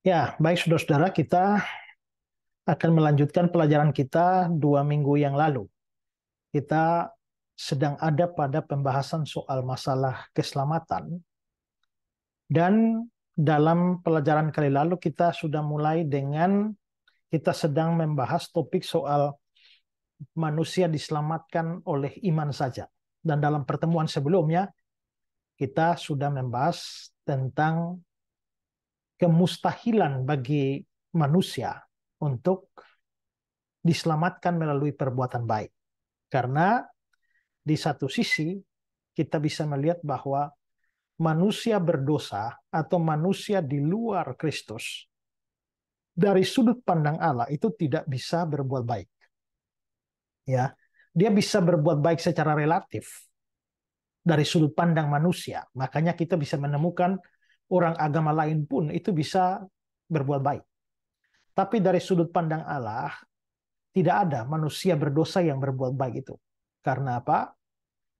Ya, baik saudara-saudara, kita akan melanjutkan pelajaran kita dua minggu yang lalu. Kita sedang ada pada pembahasan soal masalah keselamatan. Dan dalam pelajaran kali lalu kita sudah mulai dengan kita sedang membahas topik soal manusia diselamatkan oleh iman saja. Dan dalam pertemuan sebelumnya, kita sudah membahas tentang kemustahilan bagi manusia untuk diselamatkan melalui perbuatan baik. Karena di satu sisi kita bisa melihat bahwa manusia berdosa atau manusia di luar Kristus dari sudut pandang Allah itu tidak bisa berbuat baik. Ya, dia bisa berbuat baik secara relatif dari sudut pandang manusia. Makanya kita bisa menemukan orang agama lain pun itu bisa berbuat baik. Tapi dari sudut pandang Allah, tidak ada manusia berdosa yang berbuat baik itu. Karena apa?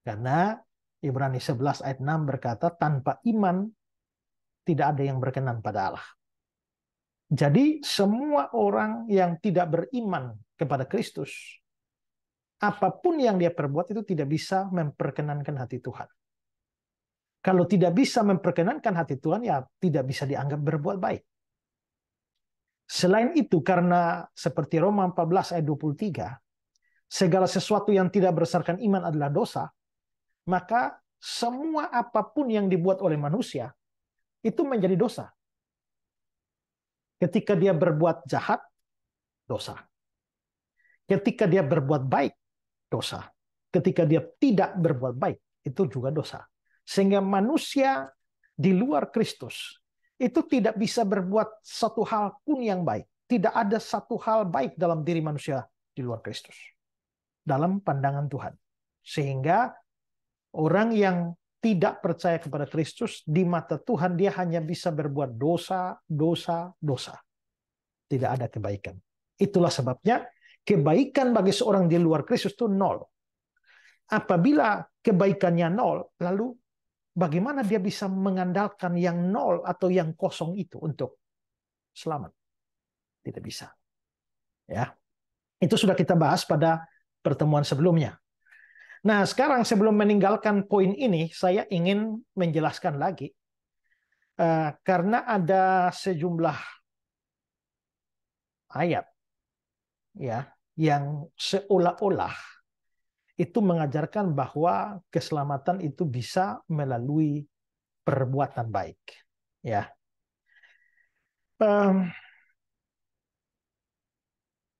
Karena Ibrani 11 ayat 6 berkata, tanpa iman tidak ada yang berkenan pada Allah. Jadi semua orang yang tidak beriman kepada Kristus, apapun yang dia perbuat itu tidak bisa memperkenankan hati Tuhan. Kalau tidak bisa memperkenankan hati Tuhan, ya tidak bisa dianggap berbuat baik. Selain itu, karena seperti Roma 14 ayat 23, segala sesuatu yang tidak berdasarkan iman adalah dosa, maka semua apapun yang dibuat oleh manusia itu menjadi dosa. Ketika dia berbuat jahat, dosa. Ketika dia berbuat baik, dosa. Ketika dia tidak berbuat baik, itu juga dosa. Sehingga manusia di luar Kristus itu tidak bisa berbuat satu hal pun yang baik. Tidak ada satu hal baik dalam diri manusia di luar Kristus. Dalam pandangan Tuhan. Sehingga orang yang tidak percaya kepada Kristus, di mata Tuhan dia hanya bisa berbuat dosa, dosa, dosa. Tidak ada kebaikan. Itulah sebabnya kebaikan bagi seorang di luar Kristus itu nol. Apabila kebaikannya nol, lalu bagaimana dia bisa mengandalkan yang nol atau yang kosong itu untuk selamat? Tidak bisa. Ya. Itu sudah kita bahas pada pertemuan sebelumnya. Nah, sekarang sebelum meninggalkan poin ini, saya ingin menjelaskan lagi eh, karena ada sejumlah ayat ya yang seolah-olah itu mengajarkan bahwa keselamatan itu bisa melalui perbuatan baik. Ya. Um,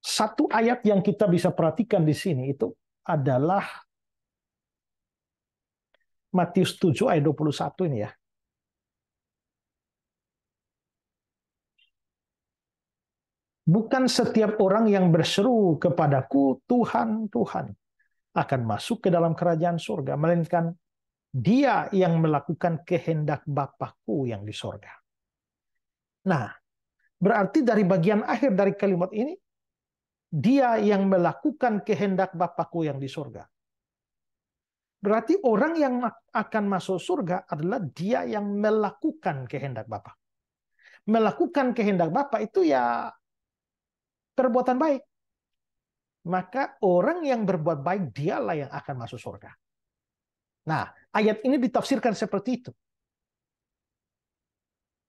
satu ayat yang kita bisa perhatikan di sini itu adalah Matius 7 ayat 21 ini ya. Bukan setiap orang yang berseru kepadaku Tuhan, Tuhan akan masuk ke dalam kerajaan surga, melainkan dia yang melakukan kehendak Bapakku yang di surga. Nah, berarti dari bagian akhir dari kalimat ini, dia yang melakukan kehendak Bapakku yang di surga. Berarti orang yang akan masuk surga adalah dia yang melakukan kehendak Bapak. Melakukan kehendak Bapak itu ya perbuatan baik maka orang yang berbuat baik dialah yang akan masuk surga. Nah, ayat ini ditafsirkan seperti itu.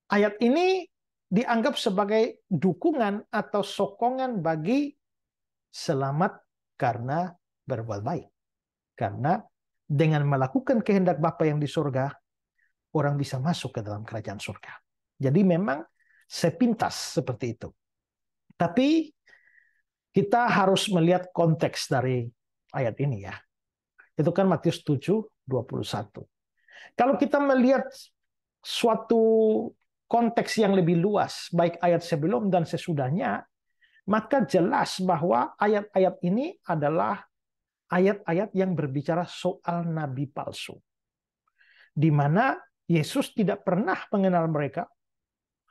Ayat ini dianggap sebagai dukungan atau sokongan bagi selamat karena berbuat baik. Karena dengan melakukan kehendak Bapa yang di surga, orang bisa masuk ke dalam kerajaan surga. Jadi memang sepintas seperti itu. Tapi kita harus melihat konteks dari ayat ini ya. Itu kan Matius 7, 21. Kalau kita melihat suatu konteks yang lebih luas, baik ayat sebelum dan sesudahnya, maka jelas bahwa ayat-ayat ini adalah ayat-ayat yang berbicara soal nabi palsu. Di mana Yesus tidak pernah mengenal mereka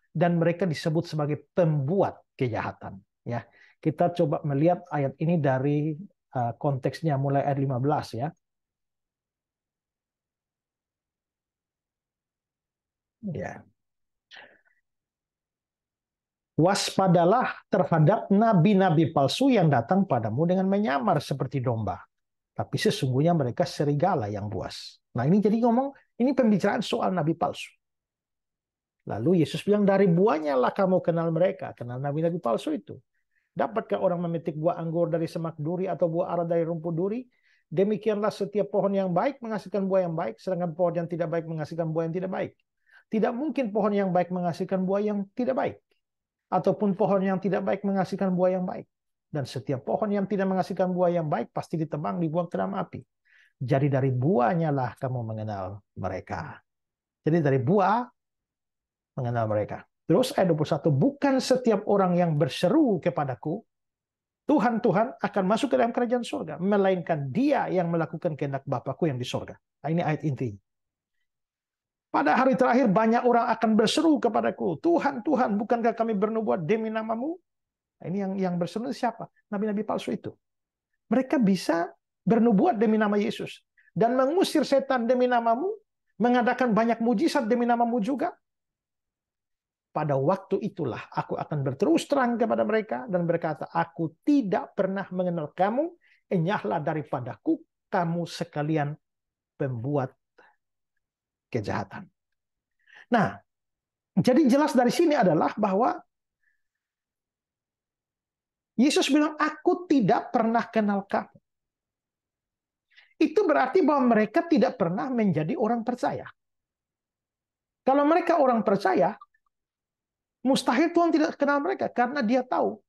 dan mereka disebut sebagai pembuat kejahatan, ya. Kita coba melihat ayat ini dari eh, konteksnya mulai ayat 15 ya. Ya. Waspadalah terhadap nabi-nabi palsu yang datang padamu dengan menyamar seperti domba. Tapi sesungguhnya mereka serigala yang buas. Nah ini jadi ngomong, ini pembicaraan soal nabi palsu. Lalu Yesus bilang dari buahnya lah kamu kenal mereka, kenal nabi-nabi palsu itu. Dapatkah orang memetik buah anggur dari semak duri atau buah ara dari rumput duri? Demikianlah setiap pohon yang baik menghasilkan buah yang baik, sedangkan pohon yang tidak baik menghasilkan buah yang tidak baik. Tidak mungkin pohon yang baik menghasilkan buah yang tidak baik. Ataupun pohon yang tidak baik menghasilkan buah yang baik. Dan setiap pohon yang tidak menghasilkan buah yang baik pasti ditebang, dibuang ke dalam api. Jadi dari buahnya lah kamu mengenal mereka. Jadi dari buah mengenal mereka. Terus ayat 21, bukan setiap orang yang berseru kepadaku, Tuhan, Tuhan akan masuk ke dalam kerajaan surga. Melainkan dia yang melakukan kehendak Bapakku yang di surga. Nah, ini ayat intinya. Pada hari terakhir banyak orang akan berseru kepadaku, Tuhan, Tuhan, bukankah kami bernubuat demi namamu? Nah, ini yang yang berseru siapa? Nabi-nabi palsu itu. Mereka bisa bernubuat demi nama Yesus. Dan mengusir setan demi namamu, mengadakan banyak mujizat demi namamu juga, pada waktu itulah aku akan berterus terang kepada mereka dan berkata, aku tidak pernah mengenal kamu, enyahlah daripadaku, kamu sekalian pembuat kejahatan. Nah, jadi jelas dari sini adalah bahwa Yesus bilang, aku tidak pernah kenal kamu. Itu berarti bahwa mereka tidak pernah menjadi orang percaya. Kalau mereka orang percaya, Mustahil Tuhan tidak kenal mereka karena dia tahu.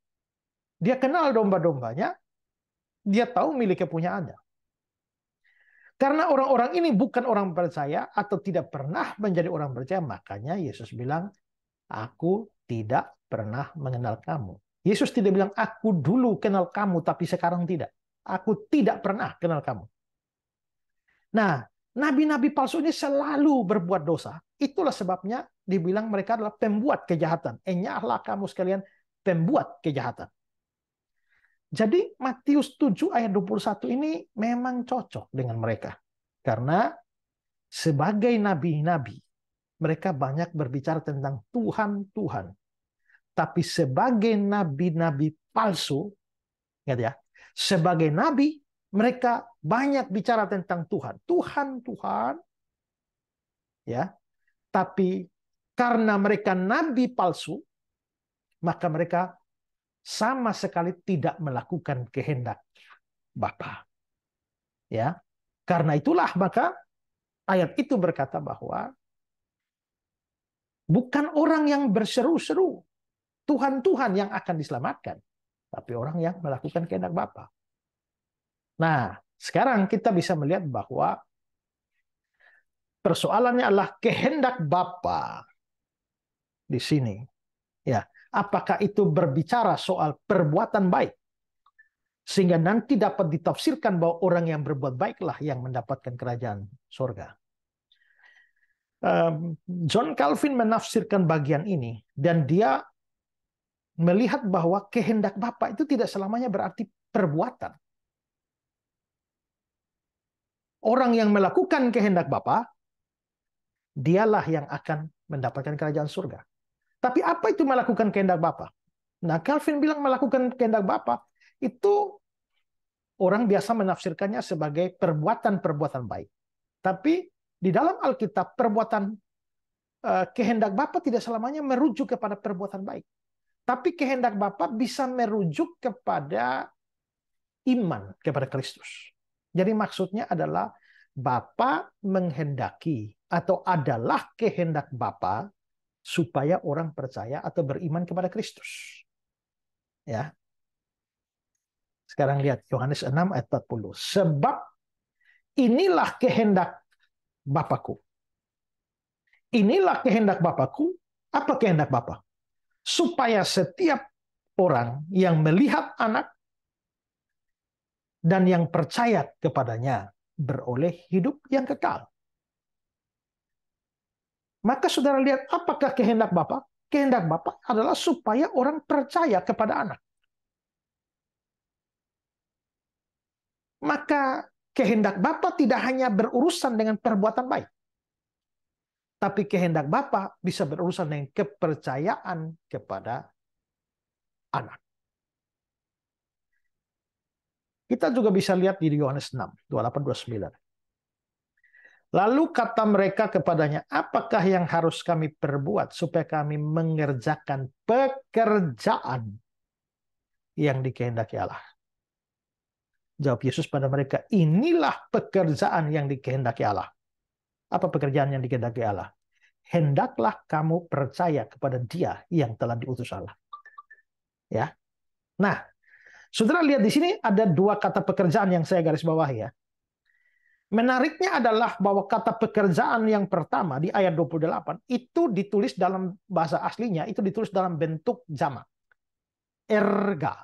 Dia kenal domba-dombanya, dia tahu milik kepunyaannya. Karena orang-orang ini bukan orang percaya atau tidak pernah menjadi orang percaya, makanya Yesus bilang, "Aku tidak pernah mengenal kamu." Yesus tidak bilang, "Aku dulu kenal kamu, tapi sekarang tidak." Aku tidak pernah kenal kamu. Nah, nabi-nabi palsu ini selalu berbuat dosa Itulah sebabnya dibilang mereka adalah pembuat kejahatan. Enyahlah eh, kamu sekalian pembuat kejahatan. Jadi Matius 7 ayat 21 ini memang cocok dengan mereka. Karena sebagai nabi-nabi, mereka banyak berbicara tentang Tuhan-Tuhan. Tapi sebagai nabi-nabi palsu, ingat ya, sebagai nabi, mereka banyak bicara tentang Tuhan. Tuhan, Tuhan, ya tapi karena mereka nabi palsu, maka mereka sama sekali tidak melakukan kehendak Bapa. Ya. Karena itulah maka ayat itu berkata bahwa bukan orang yang berseru-seru Tuhan-Tuhan yang akan diselamatkan, tapi orang yang melakukan kehendak Bapa. Nah, sekarang kita bisa melihat bahwa Persoalannya adalah kehendak Bapa di sini. Ya, apakah itu berbicara soal perbuatan baik? Sehingga nanti dapat ditafsirkan bahwa orang yang berbuat baiklah yang mendapatkan kerajaan surga. John Calvin menafsirkan bagian ini dan dia melihat bahwa kehendak Bapa itu tidak selamanya berarti perbuatan. Orang yang melakukan kehendak Bapa dialah yang akan mendapatkan kerajaan surga. Tapi apa itu melakukan kehendak Bapa? Nah, Calvin bilang melakukan kehendak Bapa itu orang biasa menafsirkannya sebagai perbuatan-perbuatan baik. Tapi di dalam Alkitab perbuatan eh, kehendak Bapa tidak selamanya merujuk kepada perbuatan baik. Tapi kehendak Bapa bisa merujuk kepada iman kepada Kristus. Jadi maksudnya adalah Bapa menghendaki atau adalah kehendak Bapa supaya orang percaya atau beriman kepada Kristus. Ya. Sekarang lihat Yohanes 6 ayat 40. Sebab inilah kehendak Bapakku. Inilah kehendak Bapakku. Apa kehendak Bapak? Supaya setiap orang yang melihat anak dan yang percaya kepadanya beroleh hidup yang kekal. Maka saudara lihat apakah kehendak bapa? Kehendak bapa adalah supaya orang percaya kepada anak. Maka kehendak Bapa tidak hanya berurusan dengan perbuatan baik. Tapi kehendak Bapa bisa berurusan dengan kepercayaan kepada anak. Kita juga bisa lihat di Yohanes 6, 28, 29. Lalu kata mereka kepadanya, apakah yang harus kami perbuat supaya kami mengerjakan pekerjaan yang dikehendaki Allah? Jawab Yesus pada mereka, inilah pekerjaan yang dikehendaki Allah. Apa pekerjaan yang dikehendaki Allah? Hendaklah kamu percaya kepada dia yang telah diutus Allah. Ya, Nah, Saudara lihat di sini ada dua kata pekerjaan yang saya garis bawah ya. Menariknya adalah bahwa kata pekerjaan yang pertama di ayat 28 itu ditulis dalam bahasa aslinya itu ditulis dalam bentuk jamak. Erga.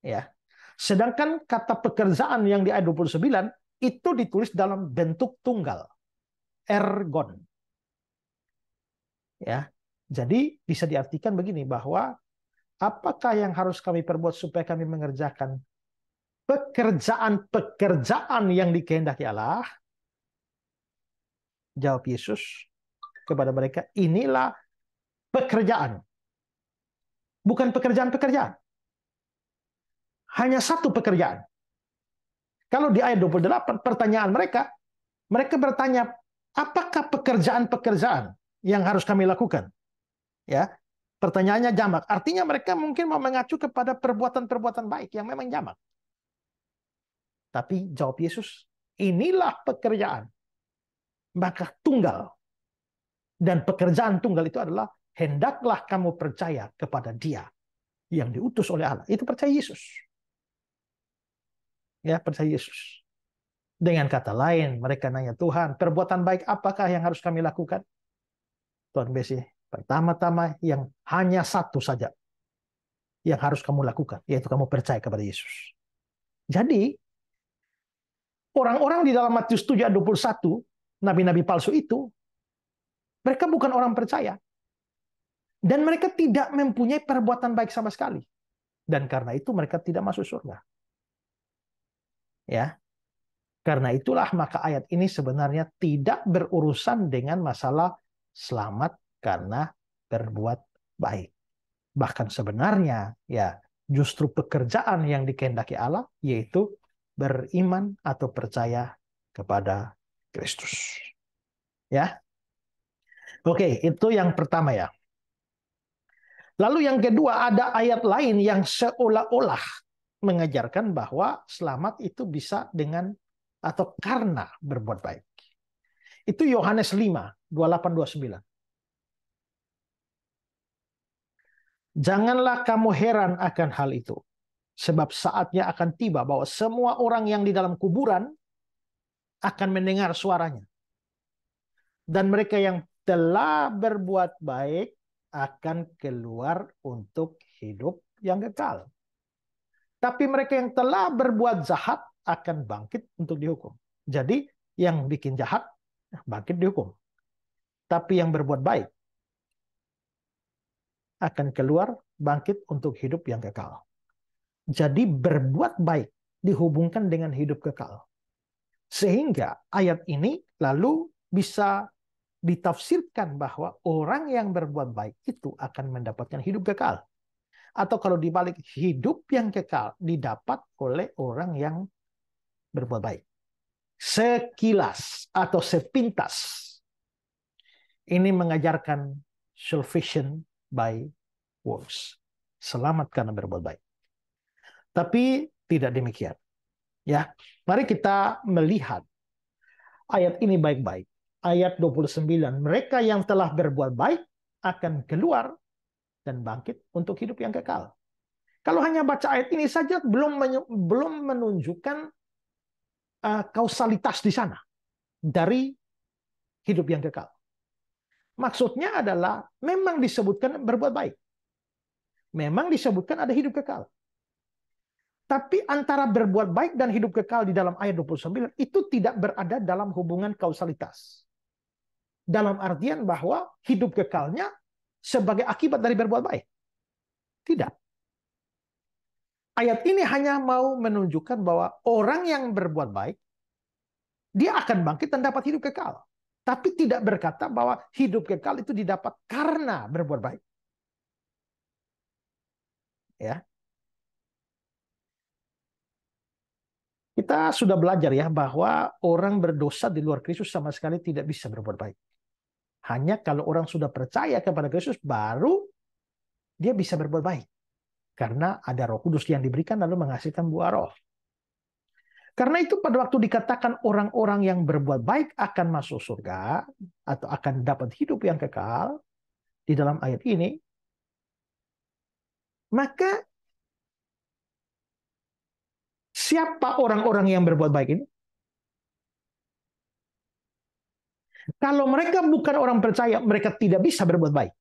Ya. Sedangkan kata pekerjaan yang di ayat 29 itu ditulis dalam bentuk tunggal. Ergon. Ya. Jadi bisa diartikan begini bahwa Apakah yang harus kami perbuat supaya kami mengerjakan pekerjaan-pekerjaan yang dikehendaki Allah? Jawab Yesus kepada mereka, inilah pekerjaan. Bukan pekerjaan-pekerjaan. Hanya satu pekerjaan. Kalau di ayat 28 pertanyaan mereka, mereka bertanya, apakah pekerjaan-pekerjaan yang harus kami lakukan? Ya, Pertanyaannya jamak. Artinya mereka mungkin mau mengacu kepada perbuatan-perbuatan baik yang memang jamak. Tapi jawab Yesus, inilah pekerjaan. Maka tunggal. Dan pekerjaan tunggal itu adalah hendaklah kamu percaya kepada dia yang diutus oleh Allah. Itu percaya Yesus. Ya, percaya Yesus. Dengan kata lain, mereka nanya Tuhan, perbuatan baik apakah yang harus kami lakukan? Tuhan Besi, Pertama-tama yang hanya satu saja yang harus kamu lakukan, yaitu kamu percaya kepada Yesus. Jadi, orang-orang di dalam Matius 7 ayat 21, nabi-nabi palsu itu, mereka bukan orang percaya. Dan mereka tidak mempunyai perbuatan baik sama sekali. Dan karena itu mereka tidak masuk surga. Ya. Karena itulah maka ayat ini sebenarnya tidak berurusan dengan masalah selamat karena berbuat baik. Bahkan sebenarnya ya justru pekerjaan yang dikehendaki Allah yaitu beriman atau percaya kepada Kristus. Ya. Oke, itu yang pertama ya. Lalu yang kedua ada ayat lain yang seolah-olah mengajarkan bahwa selamat itu bisa dengan atau karena berbuat baik. Itu Yohanes 5, 28, 29. Janganlah kamu heran akan hal itu. Sebab saatnya akan tiba bahwa semua orang yang di dalam kuburan akan mendengar suaranya. Dan mereka yang telah berbuat baik akan keluar untuk hidup yang kekal. Tapi mereka yang telah berbuat jahat akan bangkit untuk dihukum. Jadi yang bikin jahat bangkit dihukum. Tapi yang berbuat baik akan keluar bangkit untuk hidup yang kekal. Jadi berbuat baik dihubungkan dengan hidup kekal. Sehingga ayat ini lalu bisa ditafsirkan bahwa orang yang berbuat baik itu akan mendapatkan hidup kekal. Atau kalau dibalik hidup yang kekal didapat oleh orang yang berbuat baik. Sekilas atau sepintas. Ini mengajarkan salvation by works. Selamat karena berbuat baik. Tapi tidak demikian. Ya, mari kita melihat ayat ini baik-baik. Ayat 29, mereka yang telah berbuat baik akan keluar dan bangkit untuk hidup yang kekal. Kalau hanya baca ayat ini saja belum belum menunjukkan uh, kausalitas di sana dari hidup yang kekal. Maksudnya adalah memang disebutkan berbuat baik. Memang disebutkan ada hidup kekal. Tapi antara berbuat baik dan hidup kekal di dalam ayat 29 itu tidak berada dalam hubungan kausalitas. Dalam artian bahwa hidup kekalnya sebagai akibat dari berbuat baik. Tidak. Ayat ini hanya mau menunjukkan bahwa orang yang berbuat baik dia akan bangkit dan dapat hidup kekal. Tapi tidak berkata bahwa hidup kekal itu didapat karena berbuat baik. Ya. Kita sudah belajar ya bahwa orang berdosa di luar Kristus sama sekali tidak bisa berbuat baik. Hanya kalau orang sudah percaya kepada Kristus baru dia bisa berbuat baik. Karena ada roh kudus yang diberikan lalu menghasilkan buah roh. Karena itu pada waktu dikatakan orang-orang yang berbuat baik akan masuk surga atau akan dapat hidup yang kekal di dalam ayat ini, maka siapa orang-orang yang berbuat baik ini? Kalau mereka bukan orang percaya, mereka tidak bisa berbuat baik.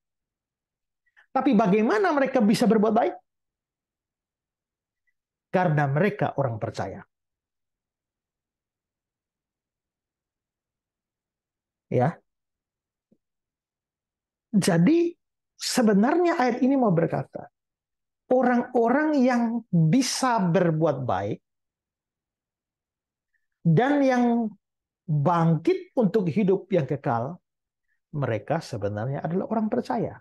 Tapi bagaimana mereka bisa berbuat baik? Karena mereka orang percaya. Ya. Jadi sebenarnya ayat ini mau berkata, orang-orang yang bisa berbuat baik dan yang bangkit untuk hidup yang kekal, mereka sebenarnya adalah orang percaya.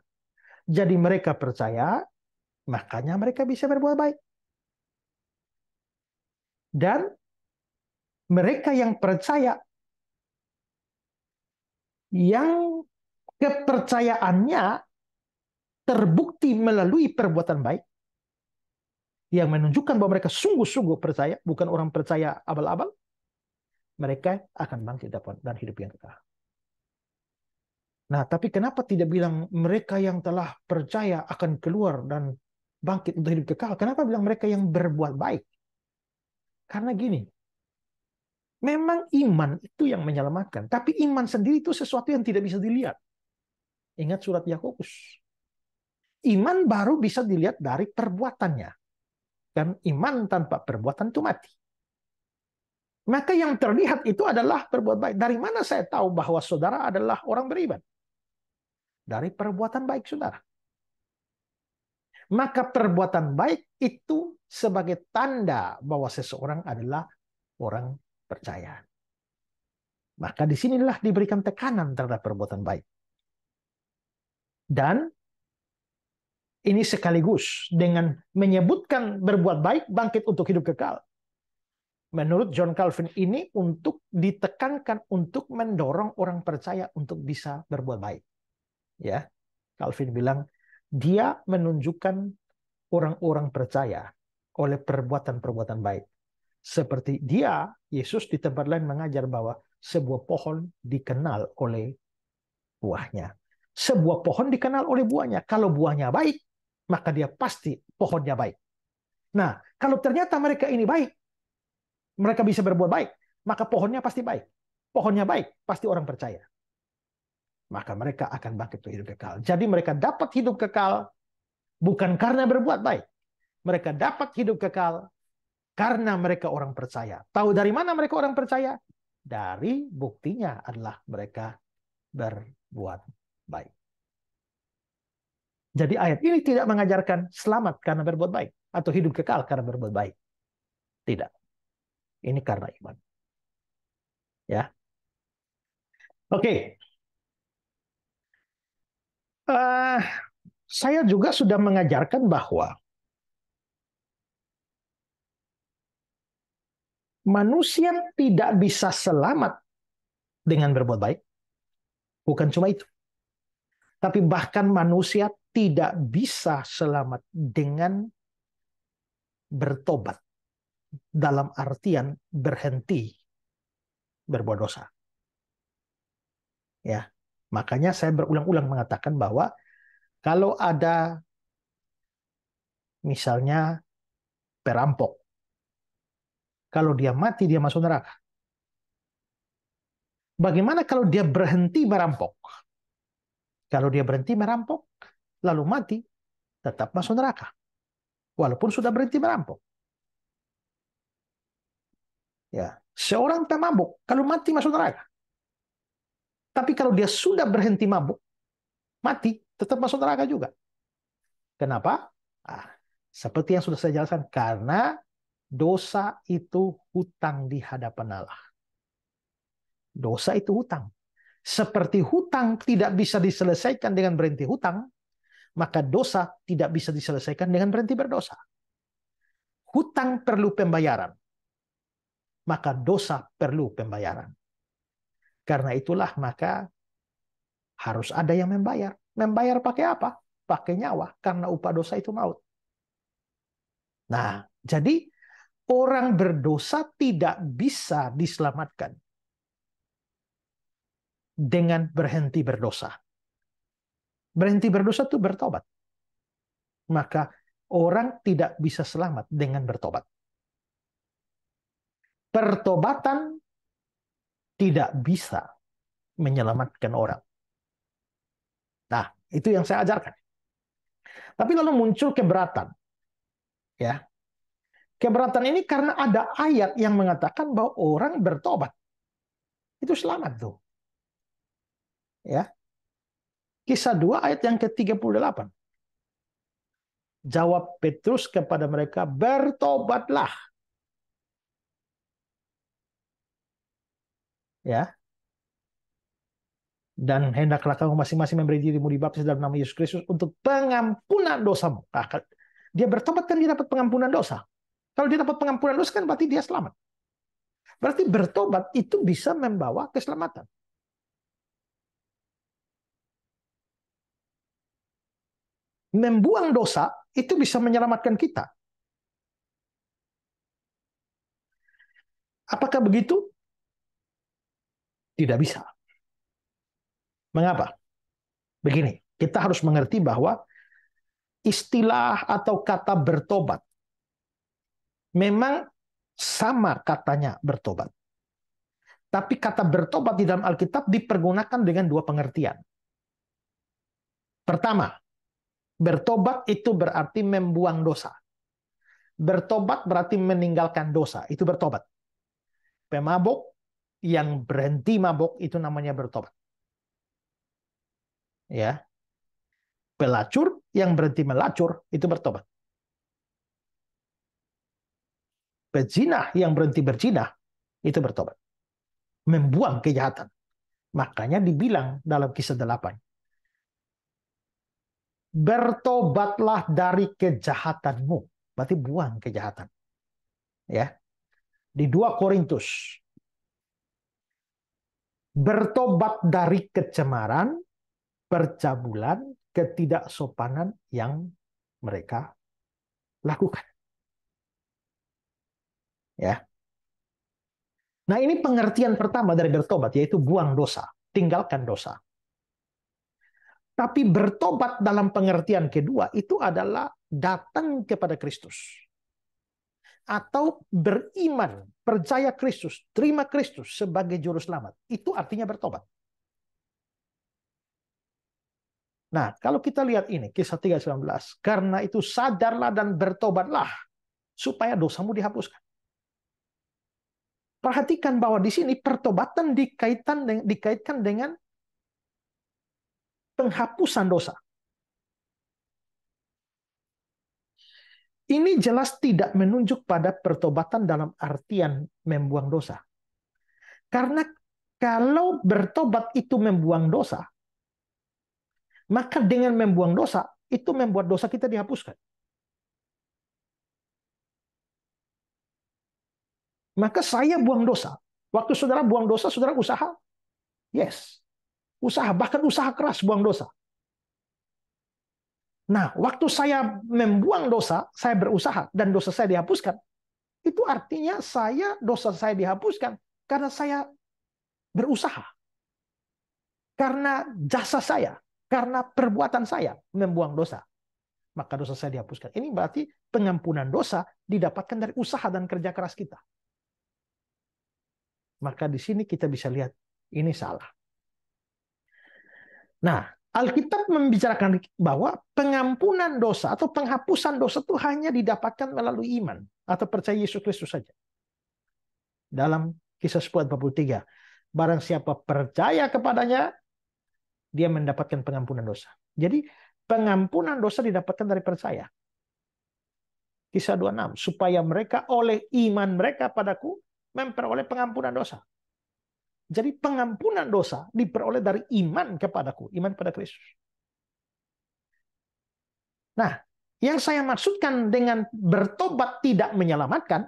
Jadi mereka percaya, makanya mereka bisa berbuat baik. Dan mereka yang percaya yang kepercayaannya terbukti melalui perbuatan baik yang menunjukkan bahwa mereka sungguh-sungguh percaya, bukan orang percaya abal-abal, mereka akan bangkit dan hidup yang kekal. Nah, tapi kenapa tidak bilang mereka yang telah percaya akan keluar dan bangkit untuk hidup kekal? Kenapa bilang mereka yang berbuat baik? Karena gini, Memang iman itu yang menyelamatkan, tapi iman sendiri itu sesuatu yang tidak bisa dilihat. Ingat surat Yakobus. Iman baru bisa dilihat dari perbuatannya. Dan iman tanpa perbuatan itu mati. Maka yang terlihat itu adalah perbuatan baik. Dari mana saya tahu bahwa saudara adalah orang beriman? Dari perbuatan baik saudara. Maka perbuatan baik itu sebagai tanda bahwa seseorang adalah orang percaya. Maka disinilah diberikan tekanan terhadap perbuatan baik. Dan ini sekaligus dengan menyebutkan berbuat baik bangkit untuk hidup kekal. Menurut John Calvin ini untuk ditekankan untuk mendorong orang percaya untuk bisa berbuat baik. Ya, Calvin bilang dia menunjukkan orang-orang percaya oleh perbuatan-perbuatan baik. Seperti dia, Yesus di tempat lain mengajar bahwa sebuah pohon dikenal oleh buahnya. Sebuah pohon dikenal oleh buahnya. Kalau buahnya baik, maka dia pasti pohonnya baik. Nah, kalau ternyata mereka ini baik, mereka bisa berbuat baik, maka pohonnya pasti baik. Pohonnya baik, pasti orang percaya. Maka mereka akan bangkit untuk hidup kekal. Jadi mereka dapat hidup kekal bukan karena berbuat baik. Mereka dapat hidup kekal karena mereka orang percaya. Tahu dari mana mereka orang percaya? Dari buktinya adalah mereka berbuat baik. Jadi ayat ini tidak mengajarkan selamat karena berbuat baik atau hidup kekal karena berbuat baik. Tidak. Ini karena iman. Ya. Oke. Okay. Uh, eh, saya juga sudah mengajarkan bahwa manusia tidak bisa selamat dengan berbuat baik. Bukan cuma itu. Tapi bahkan manusia tidak bisa selamat dengan bertobat. Dalam artian berhenti berbuat dosa. Ya, makanya saya berulang-ulang mengatakan bahwa kalau ada misalnya perampok kalau dia mati, dia masuk neraka. Bagaimana kalau dia berhenti merampok? Kalau dia berhenti merampok, lalu mati, tetap masuk neraka. Walaupun sudah berhenti merampok. Ya, seorang pemabuk kalau mati masuk neraka. Tapi kalau dia sudah berhenti mabuk, mati tetap masuk neraka juga. Kenapa? Ah, seperti yang sudah saya jelaskan, karena Dosa itu hutang di hadapan Allah. Dosa itu hutang. Seperti hutang tidak bisa diselesaikan dengan berhenti hutang, maka dosa tidak bisa diselesaikan dengan berhenti berdosa. Hutang perlu pembayaran, maka dosa perlu pembayaran. Karena itulah maka harus ada yang membayar. Membayar pakai apa? Pakai nyawa, karena upah dosa itu maut. Nah, jadi orang berdosa tidak bisa diselamatkan dengan berhenti berdosa. Berhenti berdosa itu bertobat. Maka orang tidak bisa selamat dengan bertobat. Pertobatan tidak bisa menyelamatkan orang. Nah, itu yang saya ajarkan. Tapi lalu muncul keberatan. Ya, Keberatan ini karena ada ayat yang mengatakan bahwa orang bertobat. Itu selamat tuh. Ya. Kisah 2 ayat yang ke-38. Jawab Petrus kepada mereka, bertobatlah. Ya. Dan hendaklah kamu masing-masing memberi dirimu dibaptis dalam nama Yesus Kristus untuk pengampunan dosamu. Nah, dia bertobat kan dia dapat pengampunan dosa. Kalau dia dapat pengampunan dosa kan berarti dia selamat. Berarti bertobat itu bisa membawa keselamatan. Membuang dosa itu bisa menyelamatkan kita. Apakah begitu? Tidak bisa. Mengapa? Begini, kita harus mengerti bahwa istilah atau kata bertobat memang sama katanya bertobat. Tapi kata bertobat di dalam Alkitab dipergunakan dengan dua pengertian. Pertama, bertobat itu berarti membuang dosa. Bertobat berarti meninggalkan dosa, itu bertobat. Pemabuk yang berhenti mabuk itu namanya bertobat. Ya. Pelacur yang berhenti melacur itu bertobat. Berzina yang berhenti berzina itu bertobat. Membuang kejahatan. Makanya dibilang dalam kisah 8. Bertobatlah dari kejahatanmu. Berarti buang kejahatan. Ya. Di 2 Korintus. Bertobat dari kecemaran, percabulan, ketidaksopanan yang mereka lakukan. Ya. Nah ini pengertian pertama dari bertobat yaitu buang dosa, tinggalkan dosa. Tapi bertobat dalam pengertian kedua itu adalah datang kepada Kristus. Atau beriman, percaya Kristus, terima Kristus sebagai juru selamat. Itu artinya bertobat. Nah, kalau kita lihat ini, kisah 3.19. Karena itu sadarlah dan bertobatlah supaya dosamu dihapuskan. Perhatikan bahwa di sini pertobatan dikaitan dikaitkan dengan penghapusan dosa. Ini jelas tidak menunjuk pada pertobatan dalam artian membuang dosa. Karena kalau bertobat itu membuang dosa, maka dengan membuang dosa, itu membuat dosa kita dihapuskan. Maka saya buang dosa. Waktu saudara buang dosa, saudara usaha? Yes. Usaha, bahkan usaha keras buang dosa. Nah, waktu saya membuang dosa, saya berusaha dan dosa saya dihapuskan. Itu artinya saya dosa saya dihapuskan karena saya berusaha. Karena jasa saya, karena perbuatan saya membuang dosa. Maka dosa saya dihapuskan. Ini berarti pengampunan dosa didapatkan dari usaha dan kerja keras kita. Maka di sini kita bisa lihat ini salah. Nah, Alkitab membicarakan bahwa pengampunan dosa atau penghapusan dosa itu hanya didapatkan melalui iman atau percaya Yesus Kristus saja. Dalam kisah 43, barang siapa percaya kepadanya, dia mendapatkan pengampunan dosa. Jadi pengampunan dosa didapatkan dari percaya. Kisah 26, supaya mereka oleh iman mereka padaku memperoleh pengampunan dosa. Jadi pengampunan dosa diperoleh dari iman kepadaku, iman kepada Kristus. Nah, yang saya maksudkan dengan bertobat tidak menyelamatkan,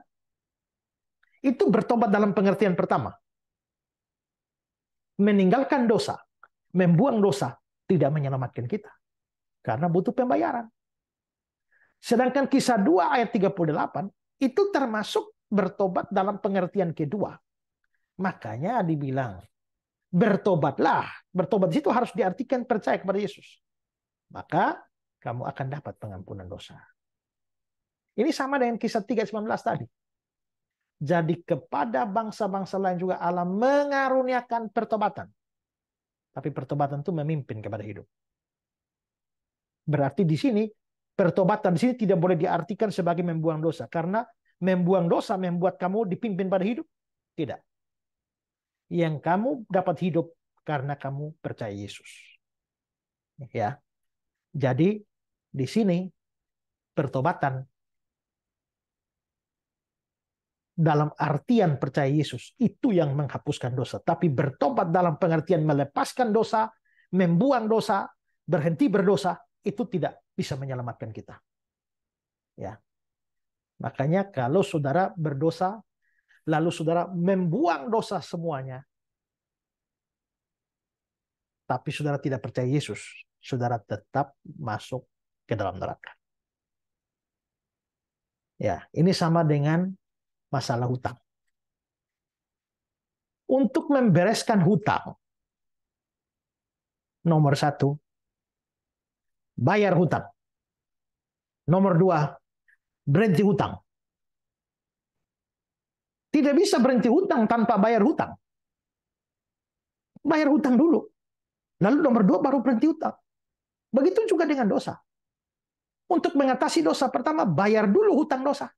itu bertobat dalam pengertian pertama. Meninggalkan dosa, membuang dosa, tidak menyelamatkan kita. Karena butuh pembayaran. Sedangkan kisah 2 ayat 38, itu termasuk bertobat dalam pengertian kedua. Makanya dibilang bertobatlah. Bertobat di situ harus diartikan percaya kepada Yesus. Maka kamu akan dapat pengampunan dosa. Ini sama dengan kisah 3.19 tadi. Jadi kepada bangsa-bangsa lain juga Allah mengaruniakan pertobatan. Tapi pertobatan itu memimpin kepada hidup. Berarti di sini pertobatan di sini tidak boleh diartikan sebagai membuang dosa karena membuang dosa membuat kamu dipimpin pada hidup? Tidak. Yang kamu dapat hidup karena kamu percaya Yesus. Ya. Jadi di sini pertobatan dalam artian percaya Yesus itu yang menghapuskan dosa, tapi bertobat dalam pengertian melepaskan dosa, membuang dosa, berhenti berdosa itu tidak bisa menyelamatkan kita. Ya, Makanya kalau saudara berdosa, lalu saudara membuang dosa semuanya, tapi saudara tidak percaya Yesus, saudara tetap masuk ke dalam neraka. Ya, ini sama dengan masalah hutang. Untuk membereskan hutang, nomor satu, bayar hutang. Nomor dua, berhenti hutang. Tidak bisa berhenti hutang tanpa bayar hutang. Bayar hutang dulu. Lalu nomor dua baru berhenti hutang. Begitu juga dengan dosa. Untuk mengatasi dosa pertama, bayar dulu hutang dosa.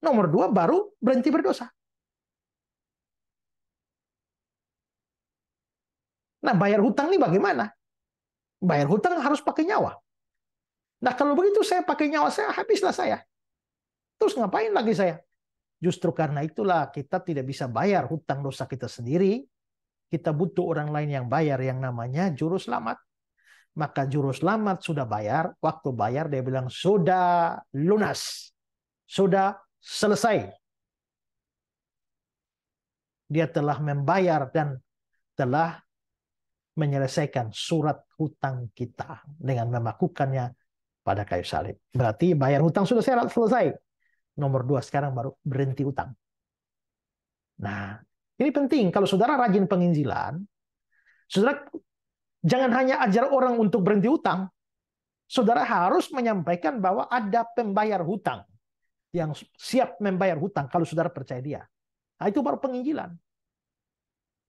Nomor dua baru berhenti berdosa. Nah bayar hutang ini bagaimana? Bayar hutang harus pakai nyawa. Nah kalau begitu saya pakai nyawa saya, habislah saya. Terus ngapain lagi saya? Justru karena itulah kita tidak bisa bayar hutang dosa kita sendiri. Kita butuh orang lain yang bayar yang namanya juru selamat. Maka juru selamat sudah bayar. Waktu bayar dia bilang sudah lunas. Sudah selesai. Dia telah membayar dan telah menyelesaikan surat hutang kita dengan memakukannya pada kayu salib. Berarti bayar hutang sudah selesai. Nomor dua sekarang baru berhenti utang. Nah, ini penting. Kalau saudara rajin penginjilan, saudara jangan hanya ajar orang untuk berhenti utang. Saudara harus menyampaikan bahwa ada pembayar hutang yang siap membayar hutang kalau saudara percaya dia. Nah, itu baru penginjilan.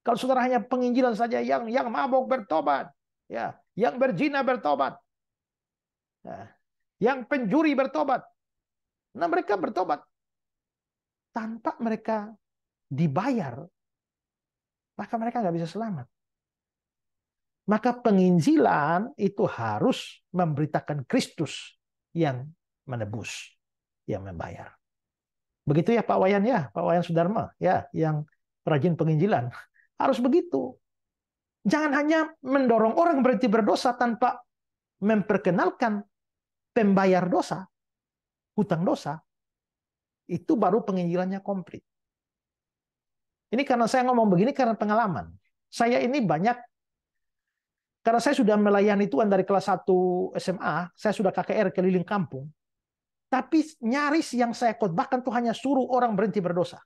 Kalau saudara hanya penginjilan saja yang yang mabok bertobat, ya, yang berzina bertobat, Nah, yang pencuri bertobat. Nah mereka bertobat. Tanpa mereka dibayar, maka mereka nggak bisa selamat. Maka penginjilan itu harus memberitakan Kristus yang menebus, yang membayar. Begitu ya Pak Wayan ya, Pak Wayan Sudarma ya, yang rajin penginjilan. Harus begitu. Jangan hanya mendorong orang berhenti berdosa tanpa memperkenalkan pembayar dosa, hutang dosa, itu baru penginjilannya komplit. Ini karena saya ngomong begini karena pengalaman. Saya ini banyak karena saya sudah melayani Tuhan dari kelas 1 SMA, saya sudah KKR keliling kampung. Tapi nyaris yang saya khotbahkan tuh hanya suruh orang berhenti berdosa.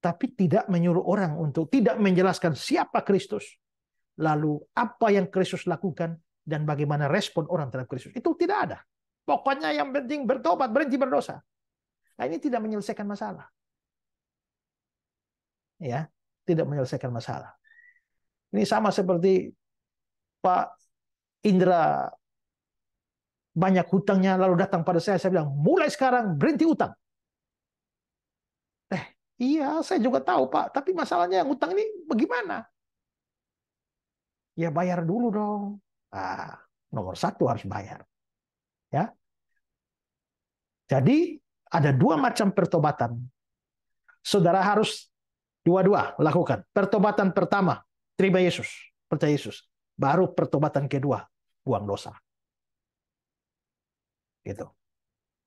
Tapi tidak menyuruh orang untuk tidak menjelaskan siapa Kristus. Lalu apa yang Kristus lakukan dan bagaimana respon orang terhadap Kristus itu tidak ada. Pokoknya yang penting bertobat, berhenti berdosa. Nah, ini tidak menyelesaikan masalah. Ya, tidak menyelesaikan masalah. Ini sama seperti Pak Indra banyak hutangnya lalu datang pada saya saya bilang mulai sekarang berhenti utang. Eh, iya saya juga tahu Pak, tapi masalahnya yang utang ini bagaimana? Ya bayar dulu dong. Nah, nomor satu harus bayar. Ya. Jadi ada dua macam pertobatan. Saudara harus dua-dua lakukan. Pertobatan pertama, terima Yesus, percaya Yesus. Baru pertobatan kedua, buang dosa. Gitu.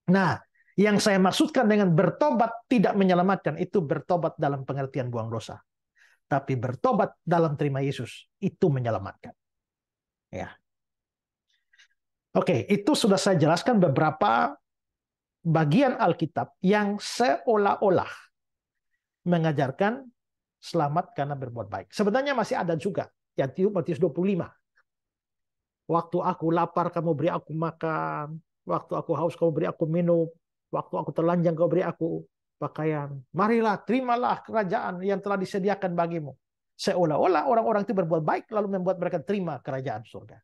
Nah, yang saya maksudkan dengan bertobat tidak menyelamatkan itu bertobat dalam pengertian buang dosa. Tapi bertobat dalam terima Yesus itu menyelamatkan. Ya. Oke, itu sudah saya jelaskan beberapa bagian Alkitab yang seolah-olah mengajarkan selamat karena berbuat baik. Sebenarnya masih ada juga, yaitu Matius 25. Waktu aku lapar, kamu beri aku makan. Waktu aku haus, kamu beri aku minum. Waktu aku telanjang, kamu beri aku pakaian. Marilah, terimalah kerajaan yang telah disediakan bagimu. Seolah-olah orang-orang itu berbuat baik lalu membuat mereka terima kerajaan surga.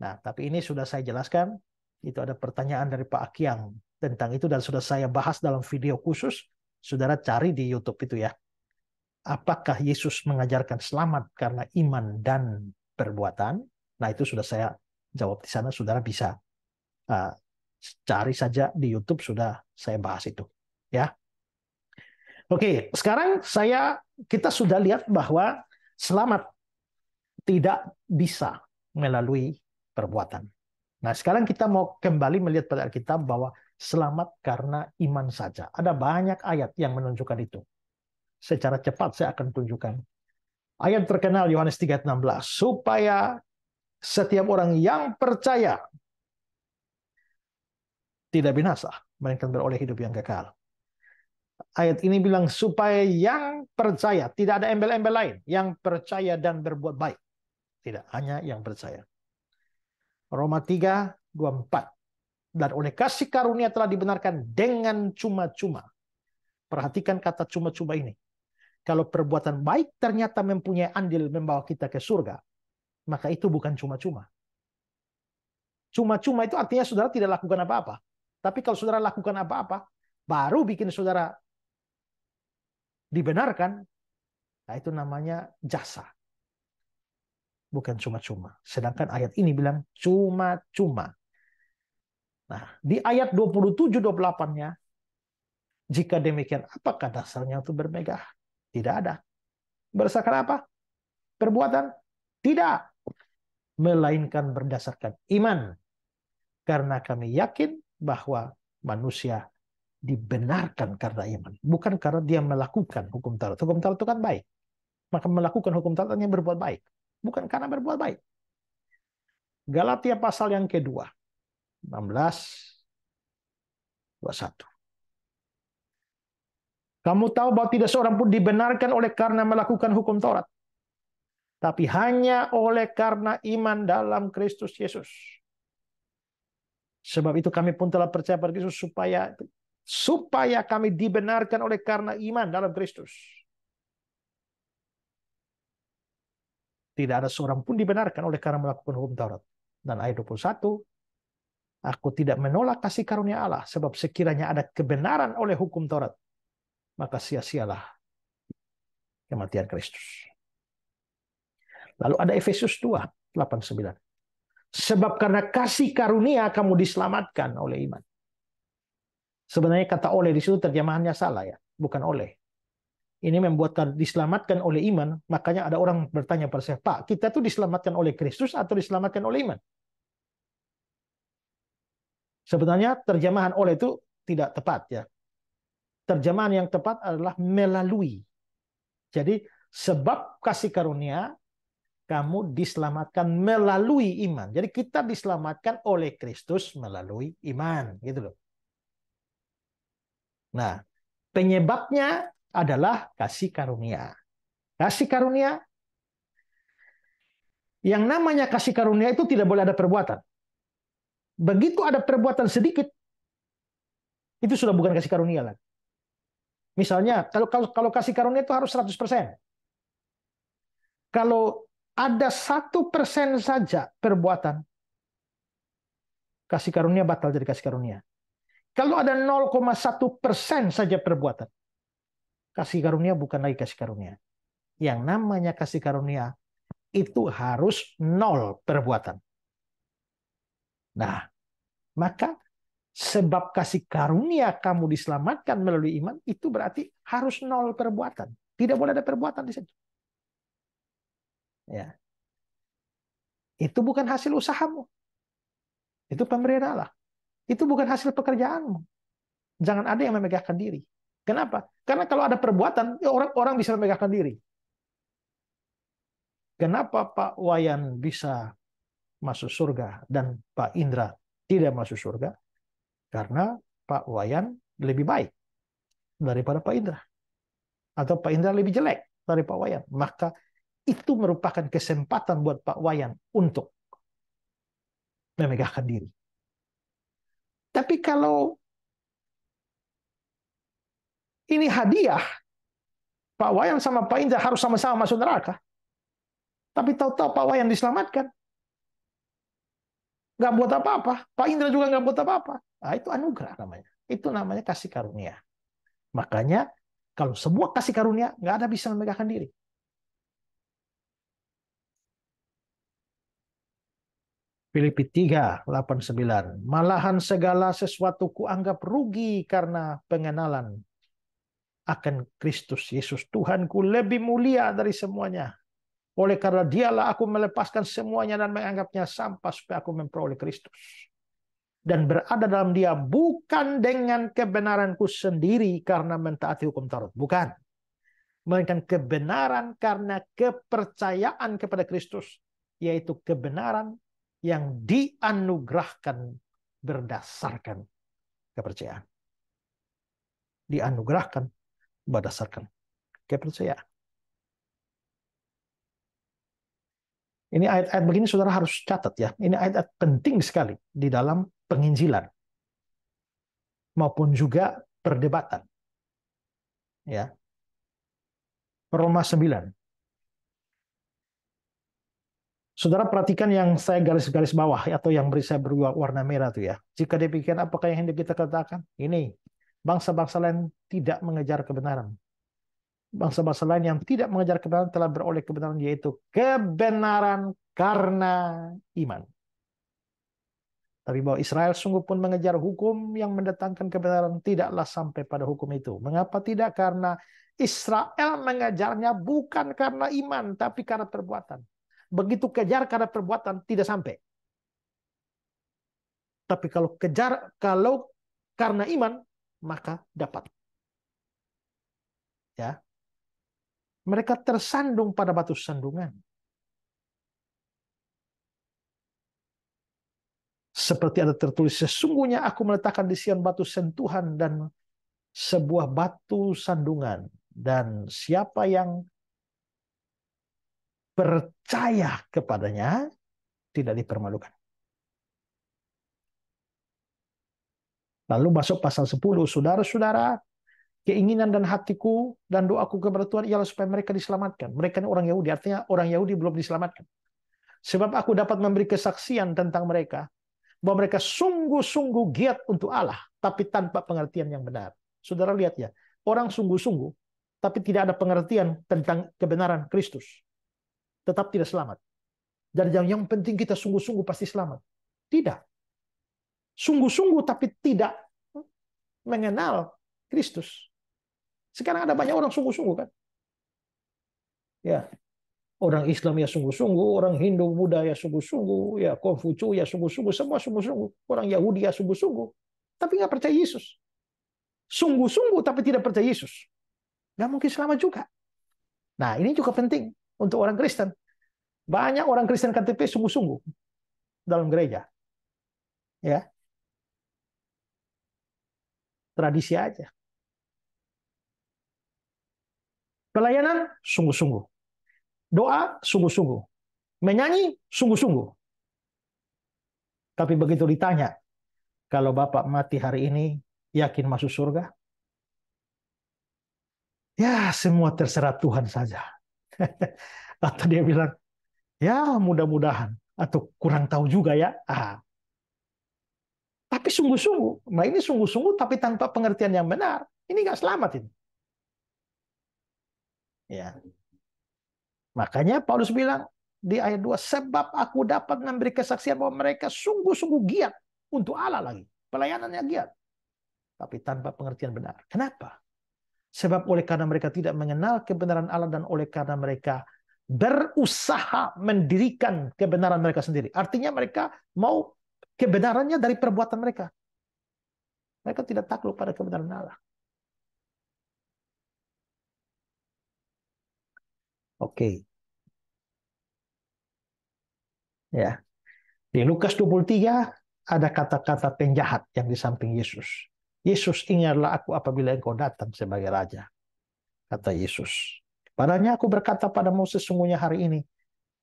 Nah, tapi ini sudah saya jelaskan. Itu ada pertanyaan dari Pak Akiang tentang itu dan sudah saya bahas dalam video khusus. Saudara cari di YouTube itu ya. Apakah Yesus mengajarkan selamat karena iman dan perbuatan? Nah, itu sudah saya jawab di sana. Saudara bisa uh, cari saja di YouTube sudah saya bahas itu ya. Oke, sekarang saya kita sudah lihat bahwa selamat tidak bisa melalui perbuatan. Nah, sekarang kita mau kembali melihat pada Alkitab bahwa selamat karena iman saja. Ada banyak ayat yang menunjukkan itu. Secara cepat saya akan tunjukkan. Ayat terkenal Yohanes 3:16 supaya setiap orang yang percaya tidak binasa melainkan beroleh hidup yang kekal. Ayat ini bilang supaya yang percaya, tidak ada embel-embel lain, yang percaya dan berbuat baik. Tidak, hanya yang percaya. Roma 3, 24. Dan oleh kasih karunia telah dibenarkan dengan cuma-cuma. Perhatikan kata cuma-cuma ini. Kalau perbuatan baik ternyata mempunyai andil membawa kita ke surga, maka itu bukan cuma-cuma. Cuma-cuma itu artinya saudara tidak lakukan apa-apa. Tapi kalau saudara lakukan apa-apa, baru bikin saudara dibenarkan, nah itu namanya jasa. Bukan cuma-cuma. Sedangkan ayat ini bilang cuma-cuma. Nah, di ayat 27-28-nya, jika demikian, apakah dasarnya untuk bermegah? Tidak ada. Berdasarkan apa? Perbuatan? Tidak. Melainkan berdasarkan iman. Karena kami yakin bahwa manusia dibenarkan karena iman, bukan karena dia melakukan hukum Taurat. Hukum Taurat itu kan baik. Maka melakukan hukum Taurat hanya berbuat baik, bukan karena berbuat baik. Galatia pasal yang kedua, 16 21. Kamu tahu bahwa tidak seorang pun dibenarkan oleh karena melakukan hukum Taurat, tapi hanya oleh karena iman dalam Kristus Yesus. Sebab itu kami pun telah percaya pada Kristus supaya supaya kami dibenarkan oleh karena iman dalam Kristus. Tidak ada seorang pun dibenarkan oleh karena melakukan hukum Taurat. Dan ayat 21, Aku tidak menolak kasih karunia Allah, sebab sekiranya ada kebenaran oleh hukum Taurat, maka sia-sialah kematian Kristus. Lalu ada Efesus 2, 8-9. Sebab karena kasih karunia kamu diselamatkan oleh iman. Sebenarnya kata oleh di situ terjemahannya salah ya, bukan oleh. Ini membuatkan diselamatkan oleh iman, makanya ada orang bertanya pada saya, "Pak, kita tuh diselamatkan oleh Kristus atau diselamatkan oleh iman?" Sebenarnya terjemahan oleh itu tidak tepat ya. Terjemahan yang tepat adalah melalui. Jadi sebab kasih karunia kamu diselamatkan melalui iman. Jadi kita diselamatkan oleh Kristus melalui iman, gitu loh. Nah, penyebabnya adalah kasih karunia. Kasih karunia yang namanya kasih karunia itu tidak boleh ada perbuatan. Begitu ada perbuatan sedikit, itu sudah bukan kasih karunia lagi. Misalnya, kalau, kalau, kalau kasih karunia itu harus 100%. Kalau ada satu persen saja perbuatan, kasih karunia batal jadi kasih karunia. Kalau ada 0,1 persen saja perbuatan, kasih karunia bukan lagi kasih karunia. Yang namanya kasih karunia itu harus nol perbuatan. Nah, maka sebab kasih karunia kamu diselamatkan melalui iman itu berarti harus nol perbuatan. Tidak boleh ada perbuatan di situ. Ya. Itu bukan hasil usahamu. Itu pemberian Allah. Itu bukan hasil pekerjaanmu. Jangan ada yang memegahkan diri. Kenapa? Karena kalau ada perbuatan, orang-orang ya bisa memegahkan diri. Kenapa Pak Wayan bisa masuk surga dan Pak Indra tidak masuk surga? Karena Pak Wayan lebih baik daripada Pak Indra. Atau Pak Indra lebih jelek dari Pak Wayan. Maka itu merupakan kesempatan buat Pak Wayan untuk memegahkan diri. Tapi kalau ini hadiah, Pak Wayan sama Pak Indra harus sama-sama masuk neraka. Tapi tahu-tahu Pak Wayan diselamatkan. Gak buat apa-apa. Pak Indra juga gak buat apa-apa. Nah, itu anugerah namanya. Itu namanya kasih karunia. Makanya kalau sebuah kasih karunia, nggak ada bisa memegahkan diri. Filipi 3, 9. Malahan segala sesuatu kuanggap rugi karena pengenalan akan Kristus Yesus Tuhanku lebih mulia dari semuanya. Oleh karena dialah aku melepaskan semuanya dan menganggapnya sampah supaya aku memperoleh Kristus dan berada dalam dia bukan dengan kebenaranku sendiri karena mentaati hukum Taurat. Bukan. Melainkan kebenaran karena kepercayaan kepada Kristus. Yaitu kebenaran yang dianugerahkan berdasarkan kepercayaan. Dianugerahkan berdasarkan kepercayaan. Ini ayat-ayat begini saudara harus catat ya. Ini ayat-ayat penting sekali di dalam penginjilan maupun juga perdebatan. Ya. Roma 9 Saudara perhatikan yang saya garis-garis bawah atau yang beri saya berwarna merah itu ya. Jika demikian apakah yang hendak kita katakan? Ini bangsa-bangsa lain tidak mengejar kebenaran. Bangsa-bangsa lain yang tidak mengejar kebenaran telah beroleh kebenaran yaitu kebenaran karena iman. Tapi bahwa Israel sungguh pun mengejar hukum yang mendatangkan kebenaran tidaklah sampai pada hukum itu. Mengapa tidak? Karena Israel mengejarnya bukan karena iman tapi karena perbuatan. Begitu kejar karena perbuatan tidak sampai. Tapi kalau kejar kalau karena iman maka dapat. Ya. Mereka tersandung pada batu sandungan. Seperti ada tertulis, sesungguhnya aku meletakkan di Sion batu sentuhan dan sebuah batu sandungan. Dan siapa yang percaya kepadanya, tidak dipermalukan. Lalu masuk pasal 10, saudara-saudara, keinginan dan hatiku dan doaku kepada Tuhan ialah supaya mereka diselamatkan. Mereka ini orang Yahudi, artinya orang Yahudi belum diselamatkan. Sebab aku dapat memberi kesaksian tentang mereka, bahwa mereka sungguh-sungguh giat untuk Allah, tapi tanpa pengertian yang benar. Saudara lihat ya, orang sungguh-sungguh, tapi tidak ada pengertian tentang kebenaran Kristus tetap tidak selamat. Dan yang, yang penting kita sungguh-sungguh pasti selamat. Tidak. Sungguh-sungguh tapi tidak mengenal Kristus. Sekarang ada banyak orang sungguh-sungguh kan? Ya. Orang Islam ya sungguh-sungguh, orang Hindu Buddha ya sungguh-sungguh, ya Konfucu ya sungguh-sungguh, semua sungguh-sungguh. Orang Yahudi ya sungguh-sungguh. Tapi nggak percaya Yesus. Sungguh-sungguh tapi tidak percaya Yesus. Nggak mungkin selamat juga. Nah ini juga penting untuk orang Kristen. Banyak orang Kristen KTP sungguh-sungguh dalam gereja. Ya. Tradisi aja. Pelayanan sungguh-sungguh. Doa sungguh-sungguh. Menyanyi sungguh-sungguh. Tapi begitu ditanya, kalau Bapak mati hari ini, yakin masuk surga? Ya, semua terserah Tuhan saja. atau dia bilang, ya mudah-mudahan, atau kurang tahu juga ya. Ah. Tapi sungguh-sungguh. Nah ini sungguh-sungguh tapi tanpa pengertian yang benar. Ini nggak selamat ini. Ya. Makanya Paulus bilang di ayat 2, sebab aku dapat memberi kesaksian bahwa mereka sungguh-sungguh giat untuk Allah lagi. Pelayanannya giat. Tapi tanpa pengertian benar. Kenapa? Sebab oleh karena mereka tidak mengenal kebenaran Allah dan oleh karena mereka berusaha mendirikan kebenaran mereka sendiri. Artinya mereka mau kebenarannya dari perbuatan mereka. Mereka tidak takluk pada kebenaran Allah. Oke. Okay. Ya. Di Lukas 23 ada kata-kata penjahat yang di samping Yesus. Yesus ingatlah aku apabila engkau datang sebagai raja. Kata Yesus. Padahalnya aku berkata pada padamu sungguhnya hari ini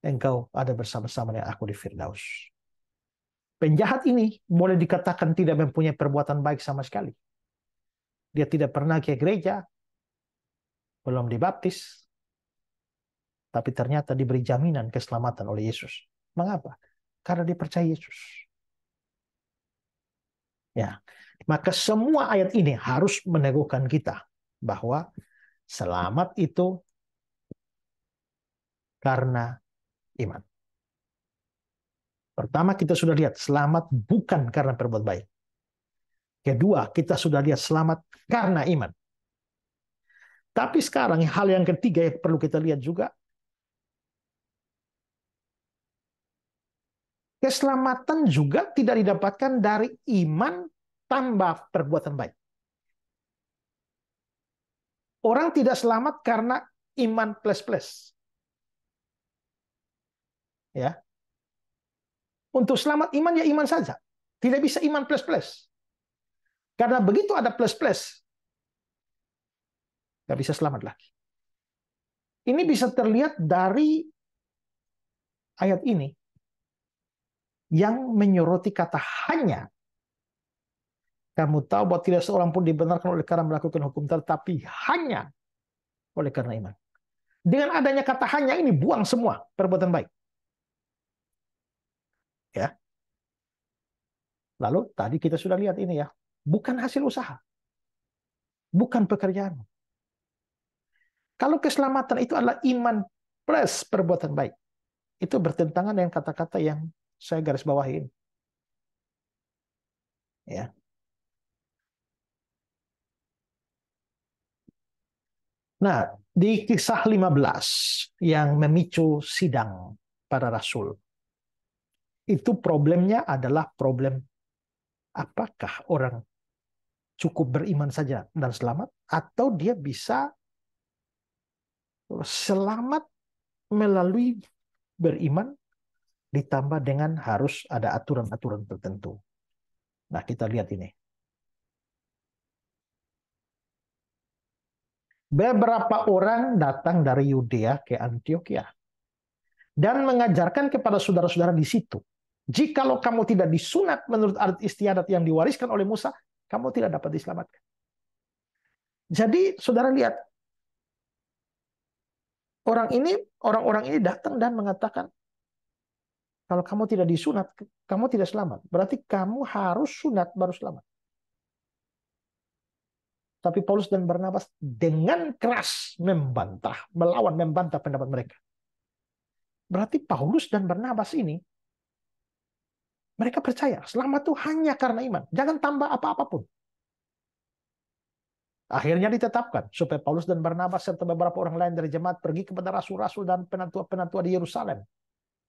engkau ada bersama-sama dengan aku di Firdaus. Penjahat ini boleh dikatakan tidak mempunyai perbuatan baik sama sekali. Dia tidak pernah ke gereja, belum dibaptis, tapi ternyata diberi jaminan keselamatan oleh Yesus. Mengapa? Karena dipercaya Yesus. Ya. Maka semua ayat ini harus meneguhkan kita bahwa selamat itu karena iman. Pertama kita sudah lihat selamat bukan karena berbuat baik. Kedua, kita sudah lihat selamat karena iman. Tapi sekarang hal yang ketiga yang perlu kita lihat juga Keselamatan juga tidak didapatkan dari iman tambah perbuatan baik. Orang tidak selamat karena iman plus-plus. Ya. Untuk selamat iman ya iman saja. Tidak bisa iman plus-plus. Karena begitu ada plus-plus, nggak bisa selamat lagi. Ini bisa terlihat dari ayat ini yang menyoroti kata hanya. Kamu tahu bahwa tidak seorang pun dibenarkan oleh karena melakukan hukum tetapi hanya oleh karena iman. Dengan adanya kata hanya ini buang semua perbuatan baik. Ya. Lalu tadi kita sudah lihat ini ya, bukan hasil usaha. Bukan pekerjaan. Kalau keselamatan itu adalah iman plus perbuatan baik. Itu bertentangan dengan kata-kata yang saya garis bawahin. Ya. Nah, di kisah 15 yang memicu sidang para rasul. Itu problemnya adalah problem apakah orang cukup beriman saja dan selamat atau dia bisa selamat melalui beriman ditambah dengan harus ada aturan-aturan tertentu. Nah, kita lihat ini. Beberapa orang datang dari Yudea ke Antioquia dan mengajarkan kepada saudara-saudara di situ, jikalau kamu tidak disunat menurut adat istiadat yang diwariskan oleh Musa, kamu tidak dapat diselamatkan. Jadi, saudara lihat, orang ini orang-orang ini datang dan mengatakan, kalau kamu tidak disunat, kamu tidak selamat. Berarti kamu harus sunat baru selamat. Tapi Paulus dan Barnabas dengan keras membantah, melawan, membantah pendapat mereka. Berarti Paulus dan Barnabas ini mereka percaya selamat itu hanya karena iman. Jangan tambah apa-apapun. Akhirnya ditetapkan supaya Paulus dan Barnabas serta beberapa orang lain dari jemaat pergi kepada rasul-rasul dan penatua-penatua di Yerusalem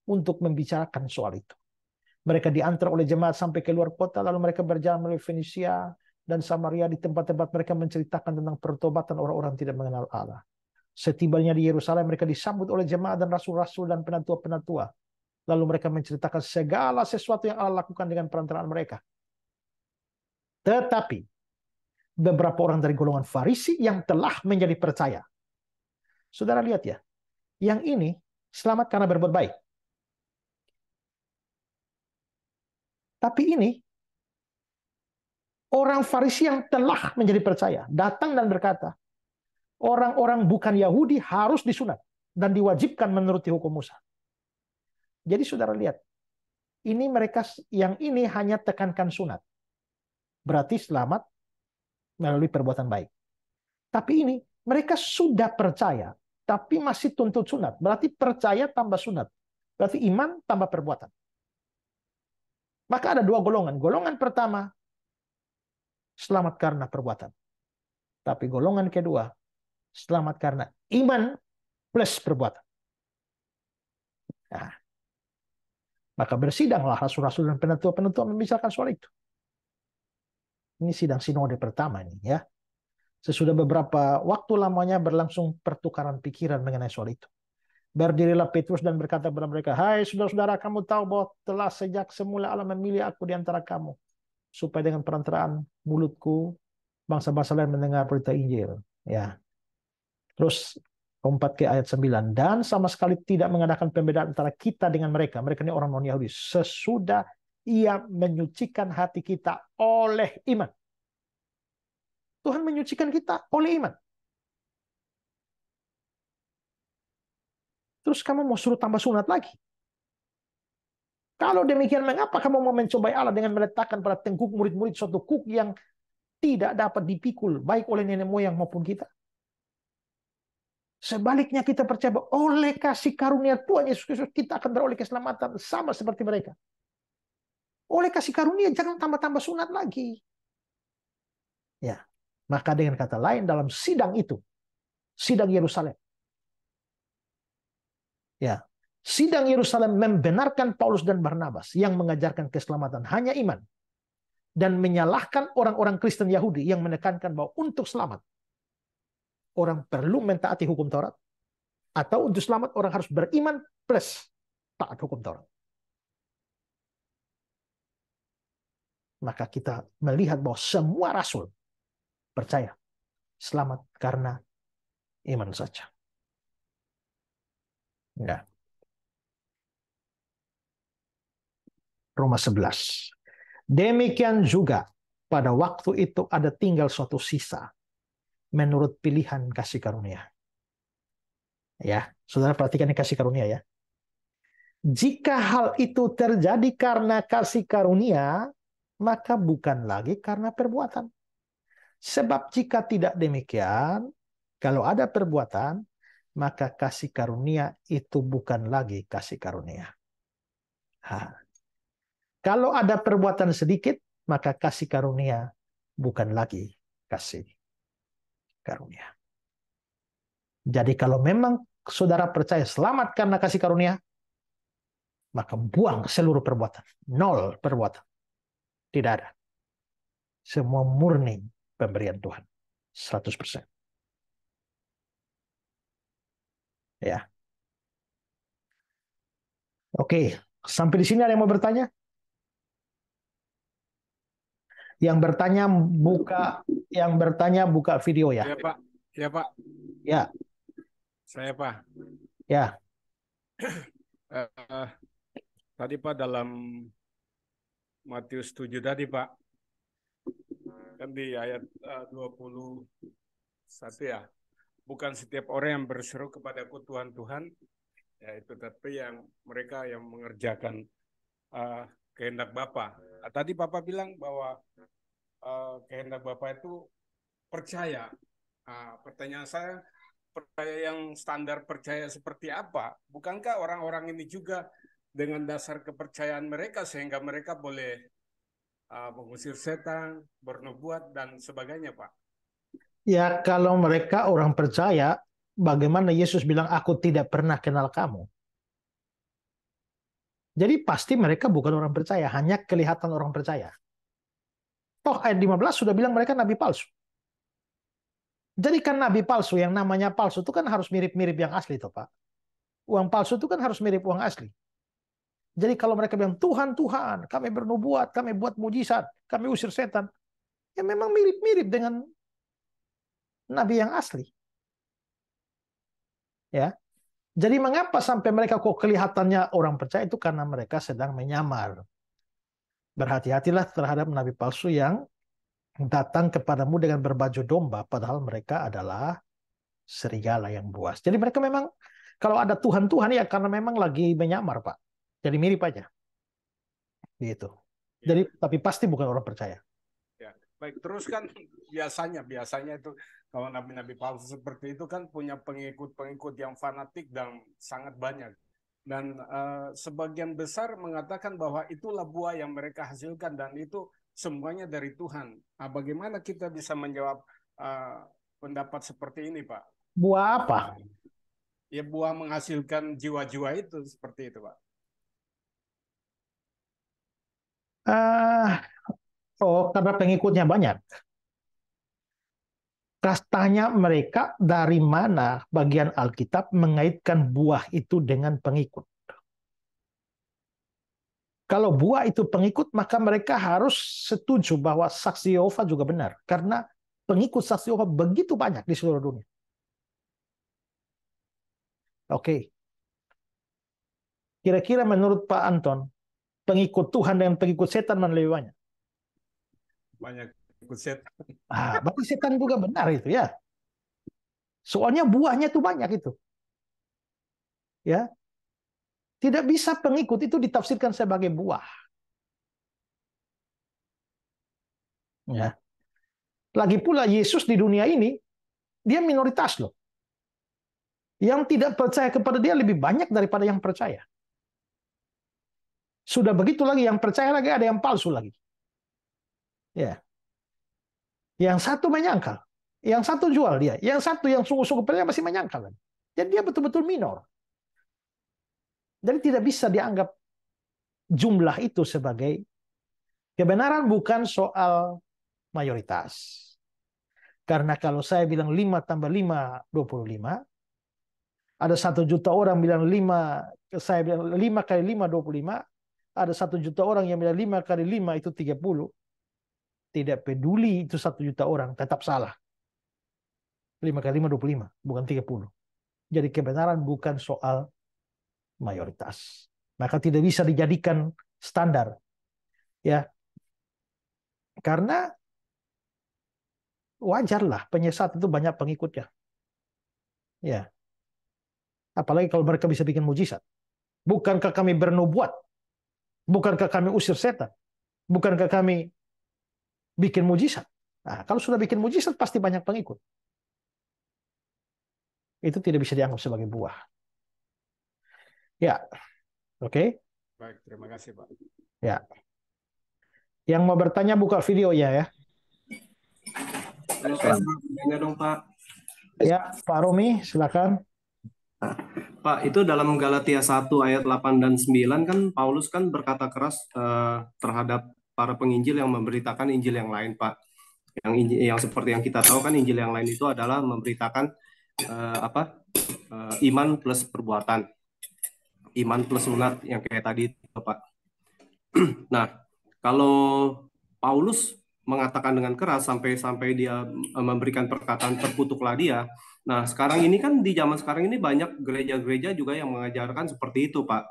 untuk membicarakan soal itu. Mereka diantar oleh jemaat sampai ke luar kota, lalu mereka berjalan melalui Fenisia dan Samaria di tempat-tempat mereka menceritakan tentang pertobatan orang-orang tidak mengenal Allah. Setibanya di Yerusalem, mereka disambut oleh jemaat dan rasul-rasul dan penatua-penatua. Lalu mereka menceritakan segala sesuatu yang Allah lakukan dengan perantaraan mereka. Tetapi, beberapa orang dari golongan Farisi yang telah menjadi percaya. Saudara lihat ya, yang ini selamat karena berbuat baik. Tapi ini orang Farisi yang telah menjadi percaya datang dan berkata, orang-orang bukan Yahudi harus disunat dan diwajibkan menuruti hukum Musa. Jadi saudara lihat, ini mereka yang ini hanya tekankan sunat. Berarti selamat melalui perbuatan baik. Tapi ini mereka sudah percaya, tapi masih tuntut sunat. Berarti percaya tambah sunat. Berarti iman tambah perbuatan. Maka ada dua golongan. Golongan pertama, selamat karena perbuatan. Tapi golongan kedua, selamat karena iman plus perbuatan. Nah, maka bersidanglah rasul-rasul dan penentu-penentu membicarakan soal itu. Ini sidang sinode pertama ini ya. Sesudah beberapa waktu lamanya berlangsung pertukaran pikiran mengenai soal itu. Berdirilah Petrus dan berkata kepada mereka, Hai saudara-saudara, kamu tahu bahwa telah sejak semula Allah memilih aku di antara kamu, supaya dengan perantaraan mulutku, bangsa-bangsa lain mendengar berita Injil. Ya. Terus keempat ke ayat 9. Dan sama sekali tidak mengadakan pembedaan antara kita dengan mereka. Mereka ini orang non-Yahudi. Sesudah ia menyucikan hati kita oleh iman. Tuhan menyucikan kita oleh iman. Terus kamu mau suruh tambah sunat lagi. Kalau demikian, mengapa kamu mau mencobai Allah dengan meletakkan pada tengkuk murid-murid suatu kuk yang tidak dapat dipikul, baik oleh nenek moyang maupun kita? Sebaliknya kita percaya bahwa oleh kasih karunia Tuhan Yesus Kristus kita akan beroleh keselamatan sama seperti mereka. Oleh kasih karunia jangan tambah-tambah sunat lagi. Ya, maka dengan kata lain dalam sidang itu, sidang Yerusalem, Ya, sidang Yerusalem membenarkan Paulus dan Barnabas yang mengajarkan keselamatan hanya iman dan menyalahkan orang-orang Kristen Yahudi yang menekankan bahwa untuk selamat orang perlu mentaati hukum Taurat atau untuk selamat orang harus beriman plus taat hukum Taurat. Maka kita melihat bahwa semua rasul percaya selamat karena iman saja. Ya. Roma 11. Demikian juga pada waktu itu ada tinggal suatu sisa menurut pilihan kasih karunia. Ya, saudara perhatikan kasih karunia ya. Jika hal itu terjadi karena kasih karunia, maka bukan lagi karena perbuatan. Sebab jika tidak demikian, kalau ada perbuatan, maka kasih karunia itu bukan lagi kasih karunia. Ha. Kalau ada perbuatan sedikit, maka kasih karunia bukan lagi kasih karunia. Jadi kalau memang saudara percaya selamat karena kasih karunia, maka buang seluruh perbuatan. Nol perbuatan. Tidak ada. Semua murni pemberian Tuhan. 100%. ya. Oke, sampai di sini ada yang mau bertanya? Yang bertanya buka yang bertanya buka video ya. Ya, Pak. Ya, Pak. Ya. Saya, Pak. Ya. Uh, tadi Pak dalam Matius 7 tadi Pak kan di ayat eh, uh, 21 ya bukan setiap orang yang berseru kepadaku Tuhan Tuhan ya itu tapi yang mereka yang mengerjakan uh, kehendak Bapa. Nah, tadi Bapak bilang bahwa uh, kehendak Bapak itu percaya. uh, pertanyaan saya percaya yang standar percaya seperti apa? Bukankah orang-orang ini juga dengan dasar kepercayaan mereka sehingga mereka boleh uh, mengusir setan, bernubuat dan sebagainya, Pak? Ya kalau mereka orang percaya, bagaimana Yesus bilang aku tidak pernah kenal kamu? Jadi pasti mereka bukan orang percaya, hanya kelihatan orang percaya. Toh ayat 15 sudah bilang mereka nabi palsu. Jadi kan nabi palsu yang namanya palsu itu kan harus mirip-mirip yang asli toh Pak. Uang palsu itu kan harus mirip uang asli. Jadi kalau mereka bilang Tuhan Tuhan, kami bernubuat, kami buat mujizat, kami usir setan, ya memang mirip-mirip dengan nabi yang asli. Ya. Jadi mengapa sampai mereka kok kelihatannya orang percaya itu karena mereka sedang menyamar. Berhati-hatilah terhadap nabi palsu yang datang kepadamu dengan berbaju domba padahal mereka adalah serigala yang buas. Jadi mereka memang kalau ada Tuhan-Tuhan ya karena memang lagi menyamar, Pak. Jadi mirip aja. gitu. Ya. Jadi tapi pasti bukan orang percaya. Ya. Baik, teruskan biasanya biasanya itu kalau nabi-nabi palsu seperti itu kan punya pengikut-pengikut yang fanatik dan sangat banyak. Dan uh, sebagian besar mengatakan bahwa itulah buah yang mereka hasilkan dan itu semuanya dari Tuhan. Nah, bagaimana kita bisa menjawab uh, pendapat seperti ini, Pak? Buah apa? Ya buah menghasilkan jiwa-jiwa itu seperti itu, Pak. Uh, oh, karena pengikutnya banyak. Tanya mereka dari mana bagian Alkitab mengaitkan buah itu dengan pengikut. Kalau buah itu pengikut, maka mereka harus setuju bahwa saksi Yehova juga benar. Karena pengikut saksi Yehova begitu banyak di seluruh dunia. Oke. Kira-kira menurut Pak Anton, pengikut Tuhan dan pengikut setan mana lebih banyak? Banyak Buset. Ah, berarti setan juga benar itu ya. Soalnya buahnya tuh banyak itu. Ya. Tidak bisa pengikut itu ditafsirkan sebagai buah. Ya. Lagi pula Yesus di dunia ini dia minoritas loh. Yang tidak percaya kepada dia lebih banyak daripada yang percaya. Sudah begitu lagi yang percaya lagi ada yang palsu lagi. Ya. Yang satu menyangkal. Yang satu jual dia. Yang satu yang sungguh-sungguh percaya masih menyangkal. Jadi dia betul-betul minor. Jadi tidak bisa dianggap jumlah itu sebagai kebenaran bukan soal mayoritas. Karena kalau saya bilang 5 tambah 5, 25. Ada satu juta orang bilang 5, saya bilang 5 kali 5, 25. Ada satu juta orang yang bilang 5 kali 5 itu 30 tidak peduli itu satu juta orang, tetap salah. 5 kali 5, 25, bukan 30. Jadi kebenaran bukan soal mayoritas. Maka tidak bisa dijadikan standar. ya Karena wajarlah penyesat itu banyak pengikutnya. Ya. Apalagi kalau mereka bisa bikin mujizat. Bukankah kami bernubuat? Bukankah kami usir setan? Bukankah kami bikin mujizat. Nah, kalau sudah bikin mujizat pasti banyak pengikut. Itu tidak bisa dianggap sebagai buah. Ya, oke. Okay? Baik, terima kasih Pak. Ya. Yang mau bertanya buka videonya ya. ya. dong Pak. Ya, Pak Romi, silakan. Pak, itu dalam Galatia 1 ayat 8 dan 9 kan Paulus kan berkata keras eh, terhadap para penginjil yang memberitakan Injil yang lain, Pak. Yang yang seperti yang kita tahu kan Injil yang lain itu adalah memberitakan uh, apa? Uh, iman plus perbuatan. Iman plus sunat yang kayak tadi itu, Pak. nah, kalau Paulus mengatakan dengan keras sampai sampai dia eh, memberikan perkataan terputuklah dia. Nah, sekarang ini kan di zaman sekarang ini banyak gereja-gereja juga yang mengajarkan seperti itu, Pak.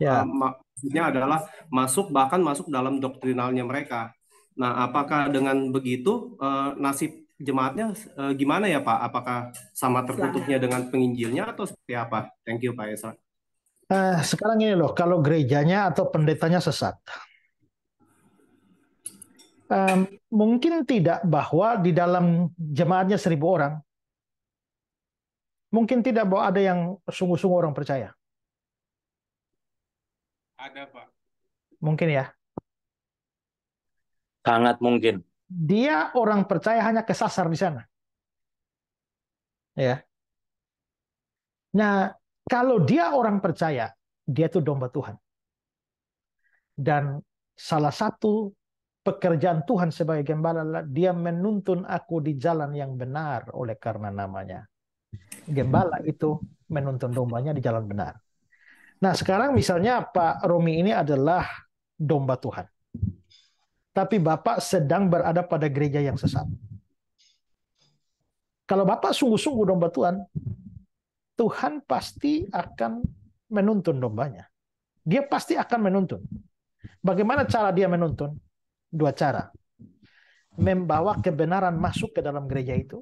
Ya. Eh, maksudnya adalah masuk bahkan masuk dalam doktrinalnya mereka. Nah, apakah dengan begitu uh, nasib jemaatnya uh, gimana ya Pak? Apakah sama tertutupnya dengan penginjilnya atau seperti apa? Thank you Pak Esa. Uh, sekarang ini loh, kalau gerejanya atau pendetanya sesat, um, mungkin tidak bahwa di dalam jemaatnya seribu orang, mungkin tidak bahwa ada yang sungguh-sungguh orang percaya. Ada, Pak. Mungkin ya? Sangat mungkin. Dia orang percaya hanya kesasar di sana. Ya. Nah, kalau dia orang percaya, dia itu domba Tuhan. Dan salah satu pekerjaan Tuhan sebagai gembala adalah dia menuntun aku di jalan yang benar oleh karena namanya. Gembala itu menuntun dombanya di jalan benar. Nah, sekarang misalnya Pak Romi ini adalah domba Tuhan. Tapi Bapak sedang berada pada gereja yang sesat. Kalau Bapak sungguh-sungguh domba Tuhan, Tuhan pasti akan menuntun dombanya. Dia pasti akan menuntun. Bagaimana cara dia menuntun? Dua cara. Membawa kebenaran masuk ke dalam gereja itu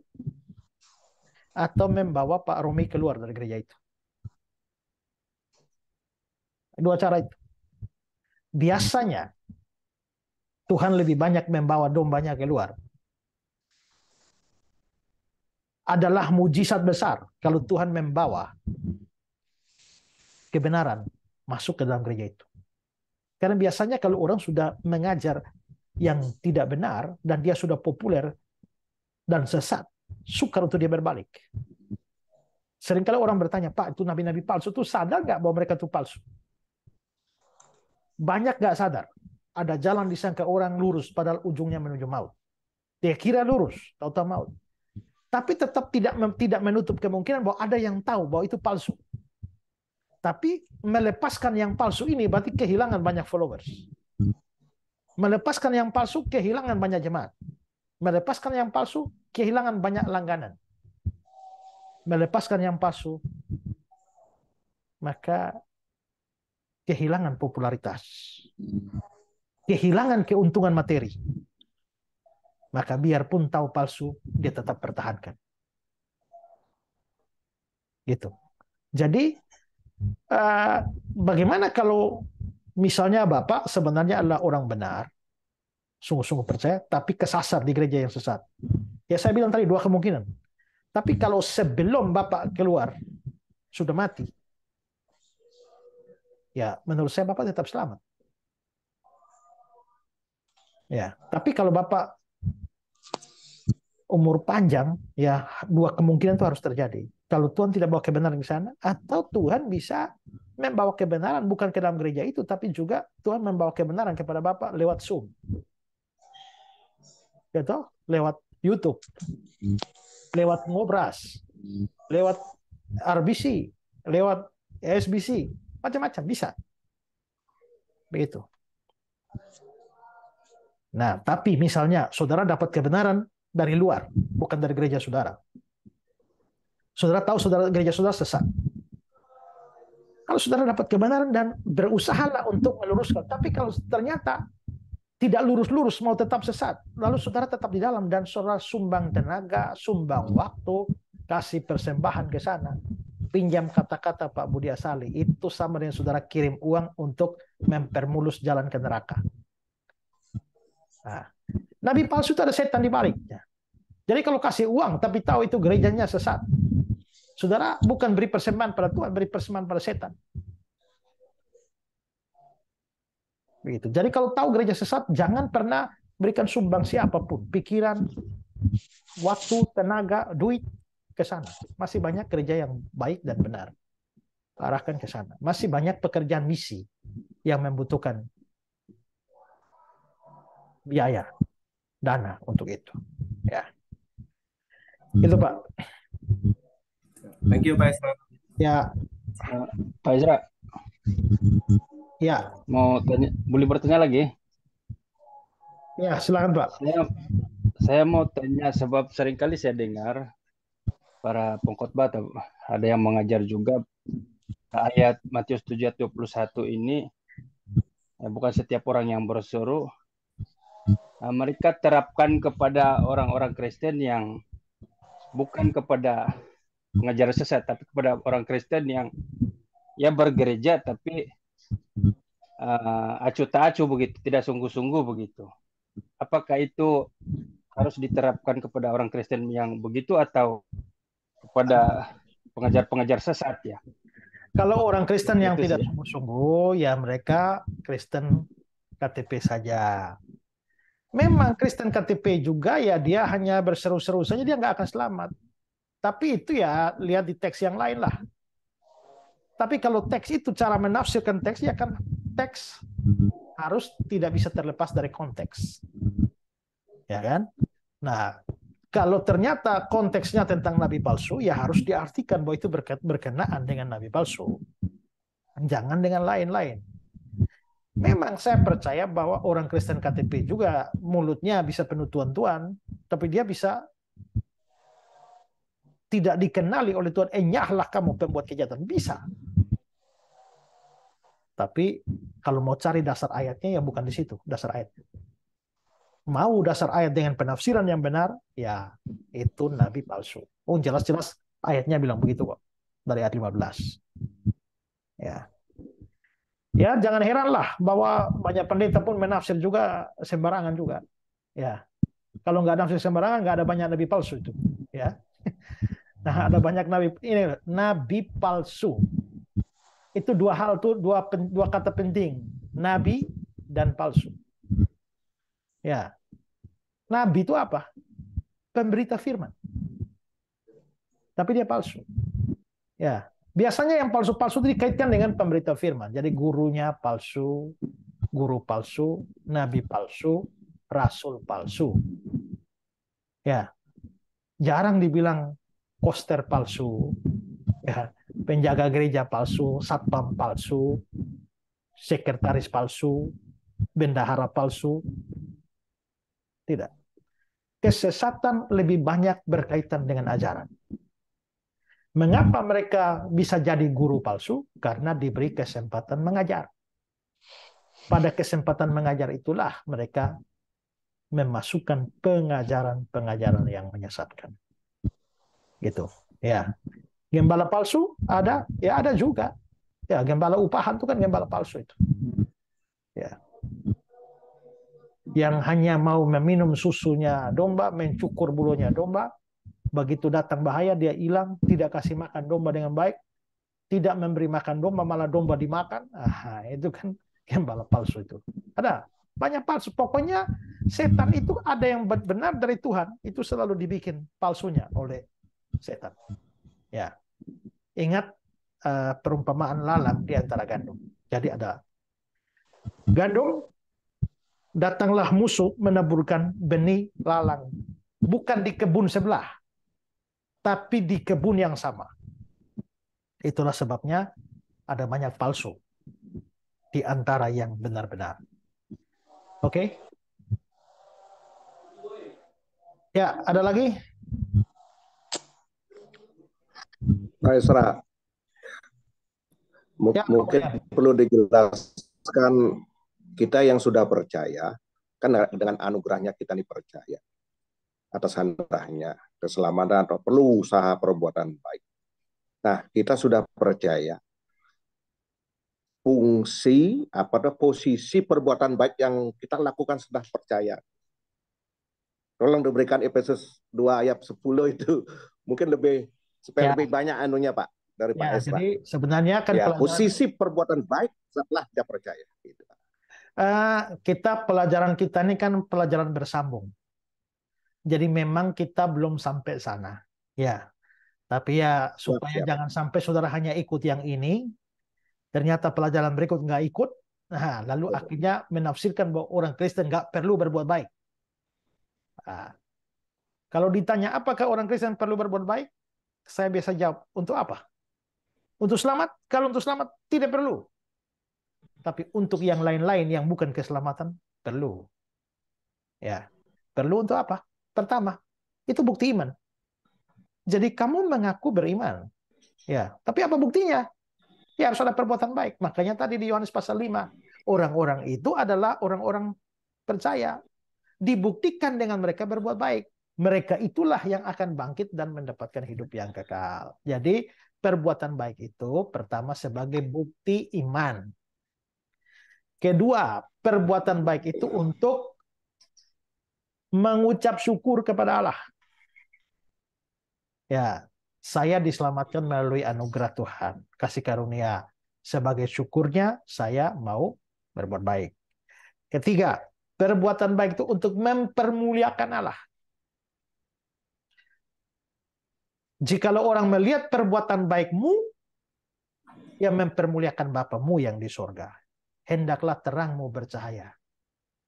atau membawa Pak Romi keluar dari gereja itu. Dua cara itu. Biasanya Tuhan lebih banyak membawa dombanya keluar. Adalah mujizat besar kalau Tuhan membawa kebenaran masuk ke dalam gereja itu. Karena biasanya kalau orang sudah mengajar yang tidak benar dan dia sudah populer dan sesat, sukar untuk dia berbalik. Seringkali orang bertanya, Pak, itu nabi-nabi palsu, itu sadar nggak bahwa mereka itu palsu? Banyak gak sadar. Ada jalan disangka orang lurus, padahal ujungnya menuju maut. Dia kira lurus, tahu-tahu maut. Tapi tetap tidak tidak menutup kemungkinan bahwa ada yang tahu bahwa itu palsu. Tapi melepaskan yang palsu ini berarti kehilangan banyak followers. Melepaskan yang palsu kehilangan banyak jemaat. Melepaskan yang palsu kehilangan banyak langganan. Melepaskan yang palsu maka kehilangan popularitas, kehilangan keuntungan materi, maka biarpun tahu palsu, dia tetap pertahankan. Gitu. Jadi eh, bagaimana kalau misalnya Bapak sebenarnya adalah orang benar, sungguh-sungguh percaya, tapi kesasar di gereja yang sesat. Ya saya bilang tadi dua kemungkinan. Tapi hmm. kalau sebelum Bapak keluar, sudah mati, ya menurut saya Bapak tetap selamat. Ya, tapi kalau Bapak umur panjang, ya dua kemungkinan itu harus terjadi. Kalau Tuhan tidak bawa kebenaran ke sana, atau Tuhan bisa membawa kebenaran bukan ke dalam gereja itu, tapi juga Tuhan membawa kebenaran kepada Bapak lewat Zoom. Gitu? Lewat YouTube. Lewat Ngobras. Lewat RBC. Lewat SBC macam-macam bisa. Begitu. Nah, tapi misalnya saudara dapat kebenaran dari luar, bukan dari gereja saudara. Saudara tahu saudara gereja saudara sesat. Kalau saudara dapat kebenaran dan berusahalah untuk meluruskan, tapi kalau ternyata tidak lurus-lurus mau tetap sesat, lalu saudara tetap di dalam dan saudara sumbang tenaga, sumbang waktu, kasih persembahan ke sana, pinjam kata-kata Pak Budi Asali, itu sama dengan saudara kirim uang untuk mempermulus jalan ke neraka. Nah, nabi palsu itu ada setan di baliknya. Jadi kalau kasih uang tapi tahu itu gerejanya sesat, saudara bukan beri persembahan pada Tuhan, beri persembahan pada setan. Begitu. Jadi kalau tahu gereja sesat, jangan pernah berikan sumbang siapapun, pikiran, waktu, tenaga, duit ke sana. Masih banyak kerja yang baik dan benar. Arahkan ke sana. Masih banyak pekerjaan misi yang membutuhkan biaya, dana untuk itu. Ya. Itu Pak. Thank you Pak Isra. Ya. Pak Isra. Ya. Mau tanya, boleh bertanya lagi? Ya, silakan Pak. Saya, saya mau tanya sebab seringkali saya dengar para pengkhotbah atau ada yang mengajar juga ayat Matius 7 puluh 21 ini ya, bukan setiap orang yang berseru nah, mereka terapkan kepada orang-orang Kristen yang bukan kepada pengajar sesat tapi kepada orang Kristen yang ya bergereja tapi uh, eh, acu tak acu begitu tidak sungguh-sungguh begitu apakah itu harus diterapkan kepada orang Kristen yang begitu atau kepada pengajar-pengajar sesat ya. Kalau orang Kristen yang tidak sungguh-sungguh ya mereka Kristen KTP saja. Memang Kristen KTP juga ya dia hanya berseru-seru saja dia nggak akan selamat. Tapi itu ya lihat di teks yang lain lah. Tapi kalau teks itu cara menafsirkan teks ya kan teks harus tidak bisa terlepas dari konteks. Ya kan? Nah, kalau ternyata konteksnya tentang nabi palsu, ya harus diartikan bahwa itu berkenaan dengan nabi palsu. Jangan dengan lain-lain. Memang saya percaya bahwa orang Kristen KTP juga mulutnya bisa penuh tuan-tuan, tapi dia bisa tidak dikenali oleh Tuhan, enyahlah eh, kamu pembuat kejahatan. Bisa. Tapi kalau mau cari dasar ayatnya ya bukan di situ dasar ayatnya mau dasar ayat dengan penafsiran yang benar, ya itu nabi palsu. Oh jelas-jelas ayatnya bilang begitu kok dari ayat 15. Ya. Ya, jangan heranlah bahwa banyak pendeta pun menafsir juga sembarangan juga. Ya. Kalau nggak nafsir sembarangan, nggak ada banyak nabi palsu itu. Ya. Nah, ada banyak nabi ini nabi palsu. Itu dua hal tuh dua dua kata penting, nabi dan palsu. Ya. Nabi itu apa? Pemberita firman. Tapi dia palsu. Ya, biasanya yang palsu-palsu itu dikaitkan dengan pemberita firman. Jadi gurunya palsu, guru palsu, nabi palsu, rasul palsu. Ya. Jarang dibilang koster palsu. Ya, penjaga gereja palsu, satpam palsu, sekretaris palsu, bendahara palsu. Tidak kesesatan lebih banyak berkaitan dengan ajaran. Mengapa mereka bisa jadi guru palsu? Karena diberi kesempatan mengajar. Pada kesempatan mengajar itulah mereka memasukkan pengajaran-pengajaran yang menyesatkan. Gitu. Ya. Gembala palsu ada, ya ada juga. Ya, gembala upahan itu kan gembala palsu itu. Ya yang hanya mau meminum susunya domba, mencukur bulunya domba, begitu datang bahaya dia hilang, tidak kasih makan domba dengan baik, tidak memberi makan domba malah domba dimakan, ah itu kan gembala palsu itu. Ada banyak palsu. Pokoknya setan itu ada yang benar dari Tuhan, itu selalu dibikin palsunya oleh setan. Ya. Ingat eh, perumpamaan lalang di antara gandum. Jadi ada gandum datanglah musuh menaburkan benih lalang. Bukan di kebun sebelah, tapi di kebun yang sama. Itulah sebabnya ada banyak palsu di antara yang benar-benar. Oke? Okay? Ya, ada lagi? Pak Isra, ya. mungkin ya, perlu dijelaskan kita yang sudah percaya, kan dengan anugerahnya kita dipercaya atas anugerahnya keselamatan atau perlu usaha perbuatan baik. Nah, kita sudah percaya fungsi apa posisi perbuatan baik yang kita lakukan sudah percaya. Tolong diberikan Efesus 2 ayat 10 itu mungkin lebih supaya ya. lebih banyak anunya Pak dari ya, Pak Esra. Jadi sebenarnya kan ya, posisi perbuatan baik setelah dia percaya. Gitu. Eh, kita pelajaran kita ini kan pelajaran bersambung. Jadi memang kita belum sampai sana. Ya. Tapi ya supaya Siap. jangan sampai saudara hanya ikut yang ini, ternyata pelajaran berikut nggak ikut, nah, lalu akhirnya menafsirkan bahwa orang Kristen nggak perlu berbuat baik. Nah, kalau ditanya apakah orang Kristen perlu berbuat baik, saya biasa jawab untuk apa? Untuk selamat? Kalau untuk selamat tidak perlu. Tapi untuk yang lain-lain yang bukan keselamatan perlu. Ya. Perlu untuk apa? Pertama, itu bukti iman. Jadi kamu mengaku beriman. Ya, tapi apa buktinya? Ya harus ada perbuatan baik. Makanya tadi di Yohanes pasal 5, orang-orang itu adalah orang-orang percaya. Dibuktikan dengan mereka berbuat baik. Mereka itulah yang akan bangkit dan mendapatkan hidup yang kekal. Jadi perbuatan baik itu pertama sebagai bukti iman. Kedua, perbuatan baik itu untuk mengucap syukur kepada Allah. Ya, saya diselamatkan melalui anugerah Tuhan, kasih karunia. Sebagai syukurnya, saya mau berbuat baik. Ketiga, perbuatan baik itu untuk mempermuliakan Allah. Jikalau orang melihat perbuatan baikmu, ya mempermuliakan Bapamu yang di sorga hendaklah terangmu bercahaya.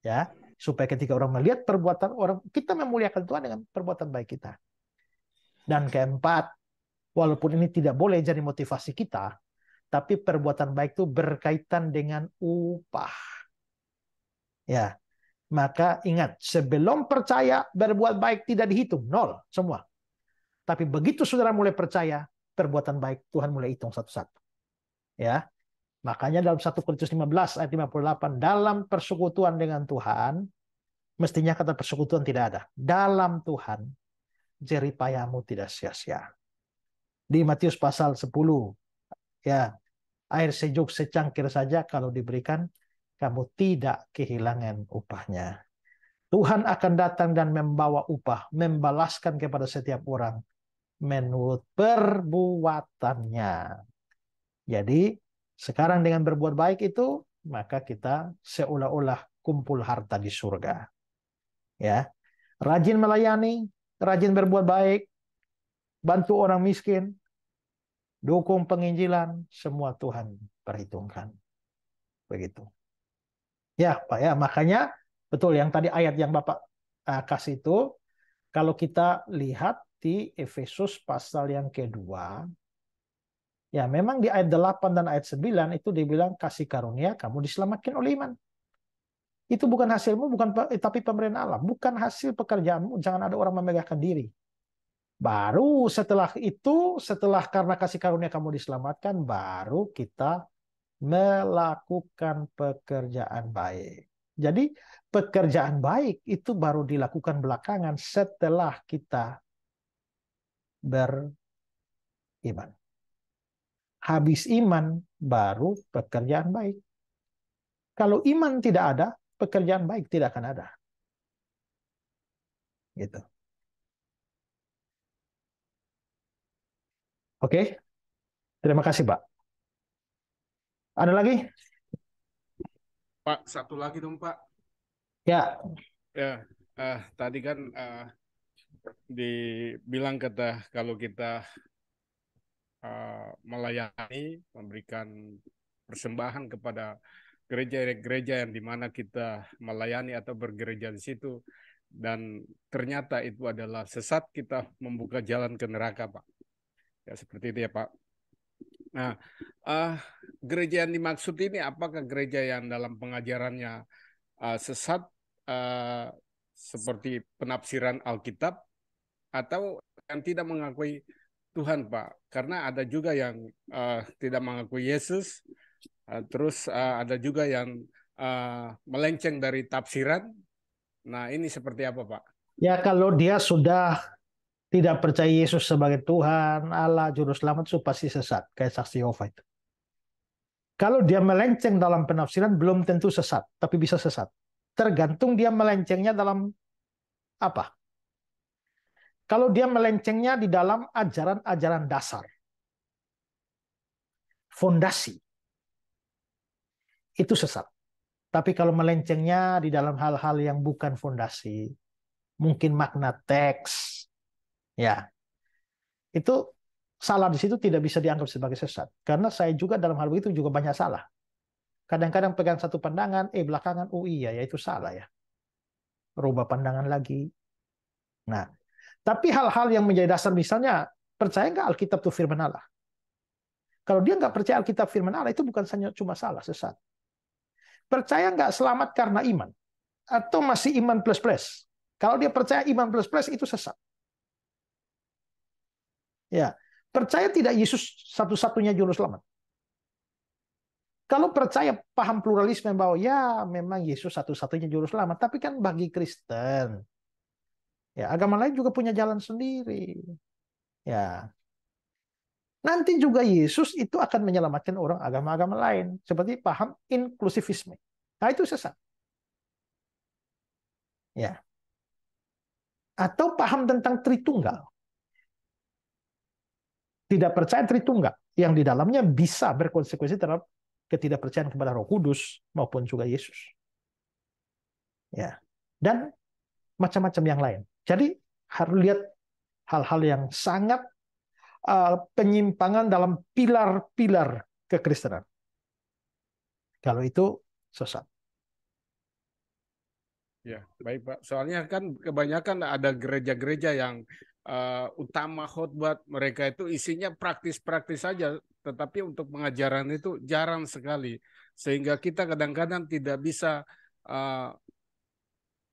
Ya, supaya ketika orang melihat perbuatan orang, kita memuliakan Tuhan dengan perbuatan baik kita. Dan keempat, walaupun ini tidak boleh jadi motivasi kita, tapi perbuatan baik itu berkaitan dengan upah. Ya. Maka ingat, sebelum percaya berbuat baik tidak dihitung, nol semua. Tapi begitu saudara mulai percaya, perbuatan baik Tuhan mulai hitung satu-satu. Ya. Makanya dalam 1 Korintus 15 ayat 58, dalam persekutuan dengan Tuhan, mestinya kata persekutuan tidak ada. Dalam Tuhan, jeripayamu tidak sia-sia. Di Matius pasal 10, ya air sejuk secangkir saja kalau diberikan, kamu tidak kehilangan upahnya. Tuhan akan datang dan membawa upah, membalaskan kepada setiap orang menurut perbuatannya. Jadi sekarang dengan berbuat baik itu, maka kita seolah-olah kumpul harta di surga. Ya, rajin melayani, rajin berbuat baik, bantu orang miskin, dukung penginjilan, semua Tuhan perhitungkan. Begitu. Ya, Pak ya, makanya betul yang tadi ayat yang Bapak uh, kasih itu kalau kita lihat di Efesus pasal yang kedua Ya, memang di ayat 8 dan ayat 9 itu dibilang kasih karunia kamu diselamatkan oleh iman. Itu bukan hasilmu, bukan tapi pemberian Allah, bukan hasil pekerjaanmu, jangan ada orang memegahkan diri. Baru setelah itu, setelah karena kasih karunia kamu diselamatkan, baru kita melakukan pekerjaan baik. Jadi pekerjaan baik itu baru dilakukan belakangan setelah kita beriman. Habis iman, baru pekerjaan baik. Kalau iman tidak ada, pekerjaan baik tidak akan ada. Gitu. Oke. Terima kasih, Pak. Ada lagi? Pak, satu lagi dong, Pak. Ya. Ya, uh, tadi kan uh, dibilang kata kalau kita uh, melayani, memberikan persembahan kepada gereja-gereja yang di mana kita melayani atau bergereja di situ dan ternyata itu adalah sesat kita membuka jalan ke neraka pak ya seperti itu ya pak nah uh, gereja yang dimaksud ini apakah gereja yang dalam pengajarannya uh, sesat uh, seperti penafsiran Alkitab atau yang tidak mengakui Tuhan Pak, karena ada juga yang uh, tidak mengakui Yesus, uh, terus uh, ada juga yang uh, melenceng dari tafsiran. Nah ini seperti apa Pak? Ya kalau dia sudah tidak percaya Yesus sebagai Tuhan, Allah, Juru Selamat, itu pasti sesat. Kayak saksi Yehova itu. Kalau dia melenceng dalam penafsiran, belum tentu sesat. Tapi bisa sesat. Tergantung dia melencengnya dalam apa? kalau dia melencengnya di dalam ajaran-ajaran dasar. Fondasi. Itu sesat. Tapi kalau melencengnya di dalam hal-hal yang bukan fondasi, mungkin makna teks, ya itu salah di situ tidak bisa dianggap sebagai sesat. Karena saya juga dalam hal begitu juga banyak salah. Kadang-kadang pegang satu pandangan, eh belakangan, oh iya, ya itu salah ya. Rubah pandangan lagi. Nah, tapi hal-hal yang menjadi dasar misalnya, percaya nggak Alkitab itu firman Allah? Kalau dia nggak percaya Alkitab firman Allah, itu bukan hanya cuma salah, sesat. Percaya nggak selamat karena iman? Atau masih iman plus-plus? Kalau dia percaya iman plus-plus, itu sesat. Ya, Percaya tidak Yesus satu-satunya juru selamat? Kalau percaya paham pluralisme bahwa ya memang Yesus satu-satunya juru selamat, tapi kan bagi Kristen Ya, agama lain juga punya jalan sendiri. Ya. Nanti juga Yesus itu akan menyelamatkan orang agama-agama lain seperti paham inklusivisme. Nah, itu sesat. Ya. Atau paham tentang Tritunggal. Tidak percaya Tritunggal yang di dalamnya bisa berkonsekuensi terhadap ketidakpercayaan kepada Roh Kudus maupun juga Yesus. Ya. Dan macam-macam yang lain. Jadi harus lihat hal-hal yang sangat eh, penyimpangan dalam pilar-pilar kekristenan. Kalau itu sesat. Ya, baik Pak. Soalnya kan kebanyakan ada gereja-gereja yang uh, utama khotbah mereka itu isinya praktis-praktis saja, tetapi untuk pengajaran itu jarang sekali. Sehingga kita kadang-kadang tidak bisa uh,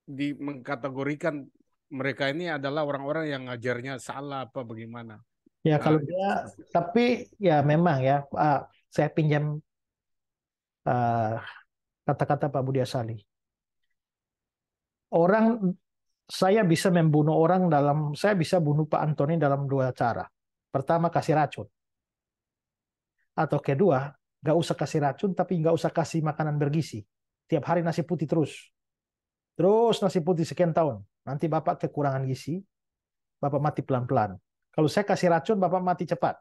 di mengkategorikan mereka ini adalah orang-orang yang ngajarnya salah apa bagaimana? Ya nah, kalau dia, tapi ya memang ya uh, saya pinjam kata ah, kata-kata Pak Budi Asali. Orang saya bisa membunuh orang dalam saya bisa bunuh Pak Antoni dalam dua cara. Pertama kasih racun. Atau kedua, nggak usah kasih racun tapi nggak usah kasih makanan bergizi. Tiap hari nasi putih terus. Terus nasi putih sekian tahun. Nanti Bapak kekurangan gizi, Bapak mati pelan-pelan. Kalau saya kasih racun, Bapak mati cepat.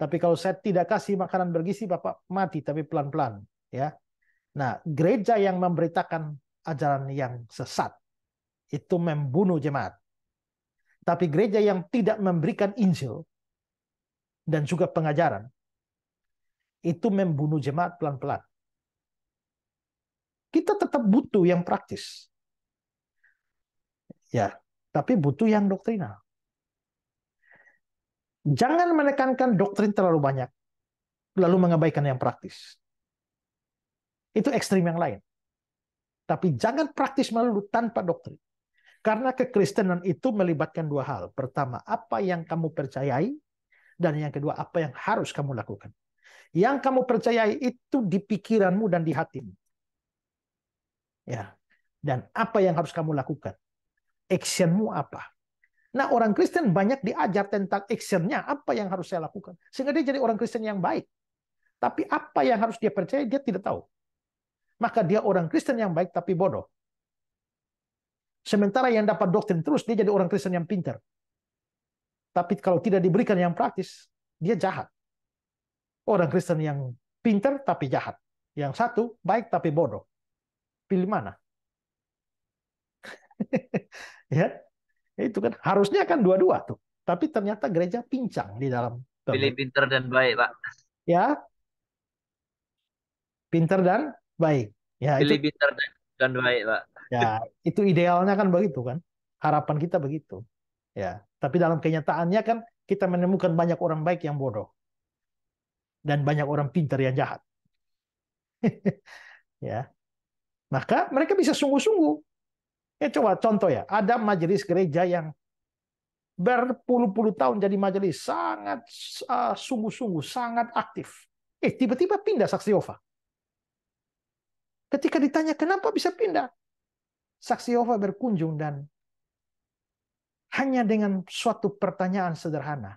Tapi kalau saya tidak kasih makanan bergizi, Bapak mati tapi pelan-pelan, ya. Nah, gereja yang memberitakan ajaran yang sesat itu membunuh jemaat. Tapi gereja yang tidak memberikan Injil dan juga pengajaran itu membunuh jemaat pelan-pelan. Kita tetap butuh yang praktis. Ya, tapi butuh yang doktrinal. Jangan menekankan doktrin terlalu banyak, lalu mengabaikan yang praktis. Itu ekstrim yang lain. Tapi jangan praktis melulu tanpa doktrin. Karena kekristenan itu melibatkan dua hal. Pertama, apa yang kamu percayai. Dan yang kedua, apa yang harus kamu lakukan. Yang kamu percayai itu di pikiranmu dan di hatimu. Ya. Dan apa yang harus kamu lakukan actionmu apa. Nah orang Kristen banyak diajar tentang actionnya, apa yang harus saya lakukan. Sehingga dia jadi orang Kristen yang baik. Tapi apa yang harus dia percaya, dia tidak tahu. Maka dia orang Kristen yang baik tapi bodoh. Sementara yang dapat doktrin terus, dia jadi orang Kristen yang pintar. Tapi kalau tidak diberikan yang praktis, dia jahat. Orang Kristen yang pintar tapi jahat. Yang satu, baik tapi bodoh. Pilih mana? ya itu kan harusnya kan dua-dua tuh tapi ternyata gereja pincang di dalam pilih pinter dan baik pak ya pinter dan baik ya pilih itu, pinter dan, dan baik pak ya itu idealnya kan begitu kan harapan kita begitu ya tapi dalam kenyataannya kan kita menemukan banyak orang baik yang bodoh dan banyak orang pintar yang jahat. ya. Maka mereka bisa sungguh-sungguh Ya coba contoh ya, ada majelis gereja yang berpuluh-puluh tahun jadi majelis sangat eh, sungguh-sungguh, sangat aktif. Eh tiba-tiba pindah saksi Yehova. Ketika ditanya kenapa bisa pindah, saksi Yehova berkunjung dan hanya dengan suatu pertanyaan sederhana.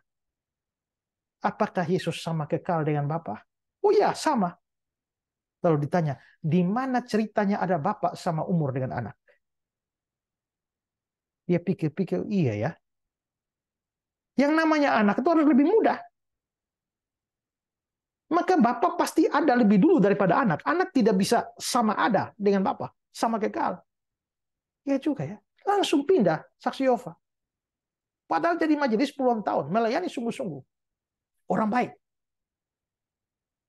Apakah Yesus sama kekal dengan Bapa? Oh ya, sama. Lalu ditanya, di mana ceritanya ada Bapak sama umur dengan anak? Dia pikir-pikir, iya ya. Yang namanya anak itu harus lebih mudah. Maka bapak pasti ada lebih dulu daripada anak. Anak tidak bisa sama ada dengan bapak. Sama kekal. Ya juga ya. Langsung pindah saksi Saksiova. Padahal jadi majelis puluhan tahun. Melayani sungguh-sungguh. Orang baik.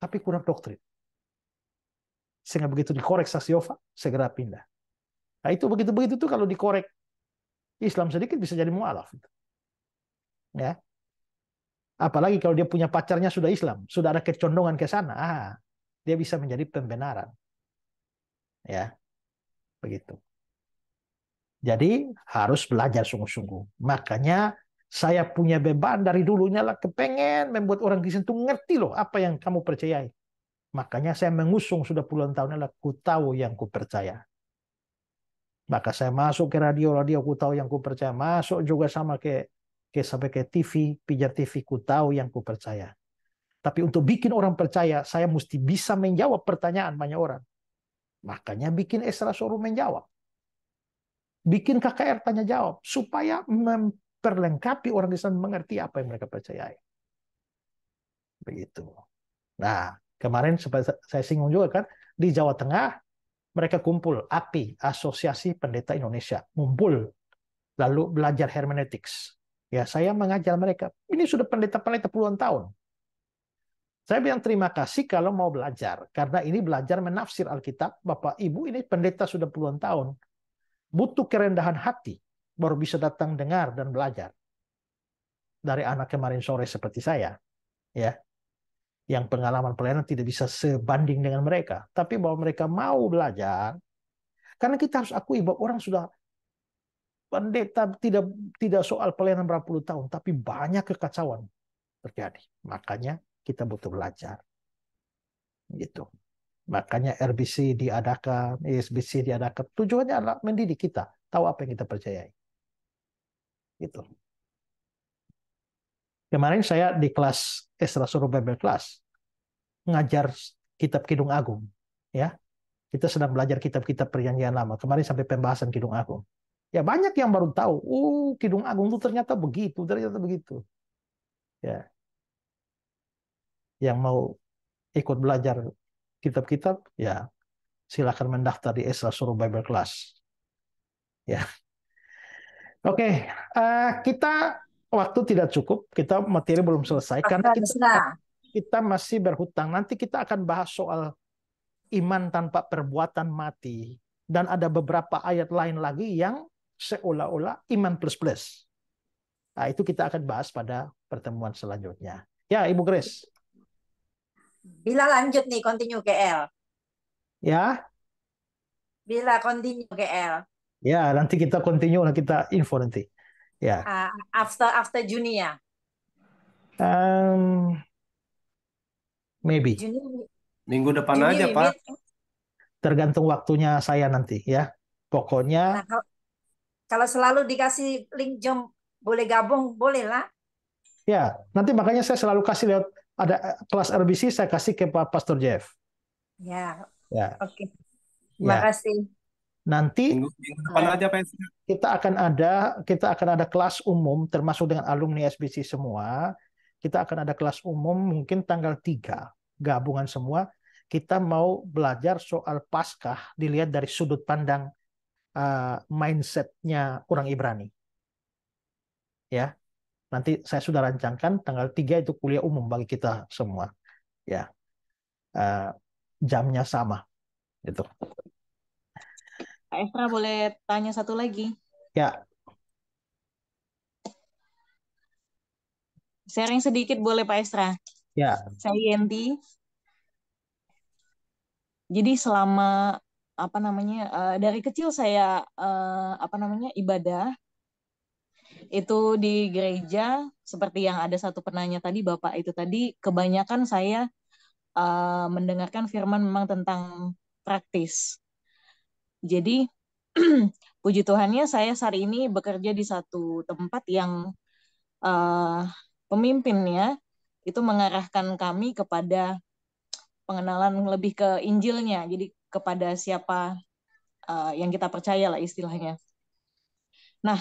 Tapi kurang doktrin. Sehingga begitu dikorek saksi Saksiova, segera pindah. Nah itu begitu-begitu tuh kalau dikorek Islam sedikit bisa jadi mualaf. Ya. Apalagi kalau dia punya pacarnya sudah Islam, sudah ada kecondongan ke sana, ah, dia bisa menjadi pembenaran. Ya. Begitu. Jadi harus belajar sungguh-sungguh. Makanya saya punya beban dari dulunya lah kepengen membuat orang Kristen itu ngerti loh apa yang kamu percayai. Makanya saya mengusung sudah puluhan tahun lah ku tahu yang ku percaya. Maka saya masuk ke radio, radio ku tahu yang ku percaya. Masuk juga sama ke, ke sampai ke TV, pijar TV ku tahu yang ku percaya. Tapi untuk bikin orang percaya, saya mesti bisa menjawab pertanyaan banyak orang. Makanya bikin Esra suruh menjawab. Bikin KKR tanya jawab. Supaya memperlengkapi orang sana mengerti apa yang mereka percayai. Begitu. Nah, kemarin saya singgung juga kan, di Jawa Tengah mereka kumpul API Asosiasi Pendeta Indonesia kumpul lalu belajar hermeneutics ya saya mengajar mereka ini sudah pendeta-pendeta puluhan tahun saya bilang terima kasih kalau mau belajar karena ini belajar menafsir Alkitab Bapak Ibu ini pendeta sudah puluhan tahun butuh kerendahan hati baru bisa datang dengar dan belajar dari anak kemarin sore seperti saya ya yang pengalaman pelayanan tidak bisa sebanding dengan mereka, tapi bahwa mereka mau belajar. Karena kita harus akui bahwa orang sudah pendeta tidak tidak soal pelayanan berapa puluh tahun, tapi banyak kekacauan terjadi. Makanya kita butuh belajar. Gitu. Makanya RBC diadakan, ESBC diadakan. Tujuannya adalah mendidik kita, tahu apa yang kita percayai. Gitu. Kemarin saya di kelas Esra eh, Suruh Bible Class ngajar kitab Kidung Agung, ya. Kita sedang belajar kitab-kitab Perjanjian Lama. Kemarin sampai pembahasan Kidung Agung. Ya banyak yang baru tahu, oh Kidung Agung itu ternyata begitu, ternyata begitu. Ya. Yang mau ikut belajar kitab-kitab, ya silakan mendaftar di Esra Suruh Bible Class. Ya. Oke, okay. uh, eh, kita waktu tidak cukup, kita materi belum selesai karena kita, kita masih berhutang. Nanti kita akan bahas soal iman tanpa perbuatan mati dan ada beberapa ayat lain lagi yang seolah-olah iman plus plus. Nah, itu kita akan bahas pada pertemuan selanjutnya. Ya, Ibu Grace. Bila lanjut nih, continue KL. Ya. Bila continue KL. Ya, nanti kita continue, kita info nanti. Ya. Uh, after after Juni ya. Um, maybe. Juni, Minggu depan Juni aja maybe. Pak. Tergantung waktunya saya nanti ya. Pokoknya. Nah, kalau, kalau selalu dikasih link jam boleh gabung boleh lah. Ya nanti makanya saya selalu kasih lihat ada kelas RBC saya kasih ke Pak Pastor Jeff. Ya. Ya. Oke. Okay. Terima ya. kasih. Nanti eh, Kita akan ada kita akan ada kelas umum termasuk dengan alumni SBC semua. Kita akan ada kelas umum mungkin tanggal 3 gabungan semua kita mau belajar soal Paskah dilihat dari sudut pandang uh, mindsetnya orang Ibrani. Ya. Nanti saya sudah rancangkan tanggal 3 itu kuliah umum bagi kita semua. Ya. Uh, jamnya sama. itu Kak Estra boleh tanya satu lagi? Ya. Sharing sedikit boleh Pak Estra? Ya. Saya Yenti. Jadi selama apa namanya eh, dari kecil saya eh, apa namanya ibadah itu di gereja seperti yang ada satu penanya tadi bapak itu tadi kebanyakan saya eh, mendengarkan firman memang tentang praktis jadi puji Tuhannya saya hari ini bekerja di satu tempat yang uh, eh, pemimpinnya itu mengarahkan kami kepada pengenalan lebih ke Injilnya, jadi kepada siapa uh, yang kita percaya lah istilahnya. Nah,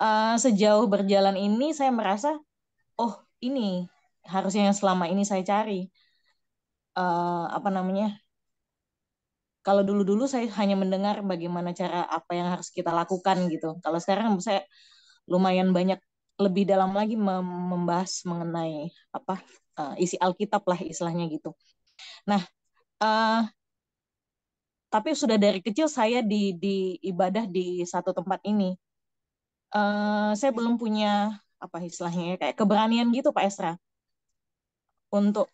uh, sejauh berjalan ini saya merasa, oh ini harusnya yang selama ini saya cari. Uh, apa namanya kalau dulu-dulu saya hanya mendengar bagaimana cara apa yang harus kita lakukan gitu. Kalau sekarang saya lumayan banyak lebih dalam lagi membahas mengenai apa eh, isi Alkitab lah istilahnya gitu. Nah, uh, tapi sudah dari kecil saya di di ibadah di satu tempat ini. Uh, saya belum punya apa istilahnya ya, kayak keberanian gitu Pak Esra untuk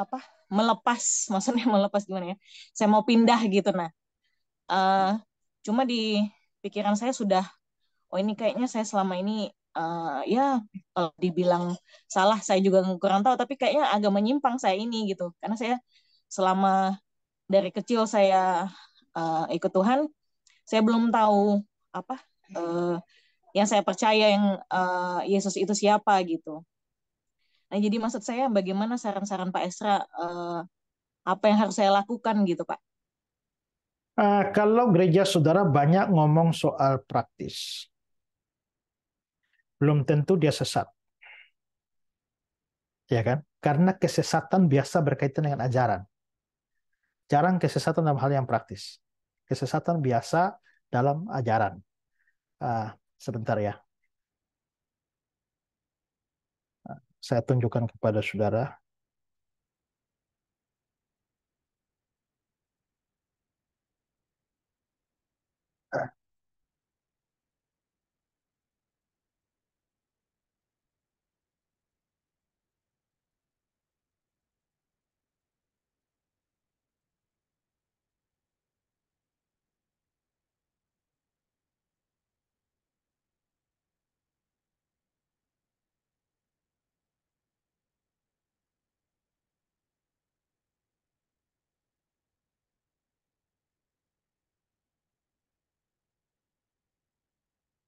apa melepas maksudnya melepas gimana ya saya mau pindah gitu nah uh, cuma di pikiran saya sudah oh ini kayaknya saya selama ini uh, ya kalau dibilang salah saya juga kurang tahu tapi kayaknya agak menyimpang saya ini gitu karena saya selama dari kecil saya uh, ikut Tuhan saya belum tahu apa uh, yang saya percaya yang uh, Yesus itu siapa gitu Nah, jadi maksud saya bagaimana saran-saran Pak Esra eh, apa yang harus saya lakukan gitu, Pak? Uh, kalau gereja saudara banyak ngomong soal praktis, belum tentu dia sesat. Ya kan? Karena kesesatan biasa berkaitan dengan ajaran. Jarang kesesatan dalam hal yang praktis. Kesesatan biasa dalam ajaran. Uh, sebentar ya. saya tunjukkan kepada saudara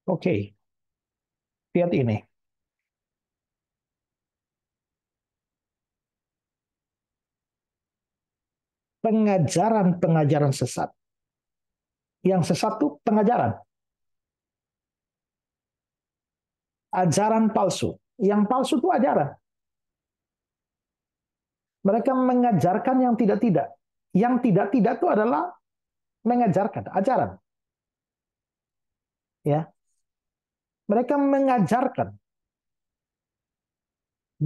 Oke, okay. lihat ini. Pengajaran-pengajaran sesat. Yang sesat itu pengajaran. Ajaran palsu. Yang palsu itu ajaran. Mereka mengajarkan yang tidak-tidak. Yang tidak-tidak itu adalah mengajarkan, ajaran. Ya, mereka mengajarkan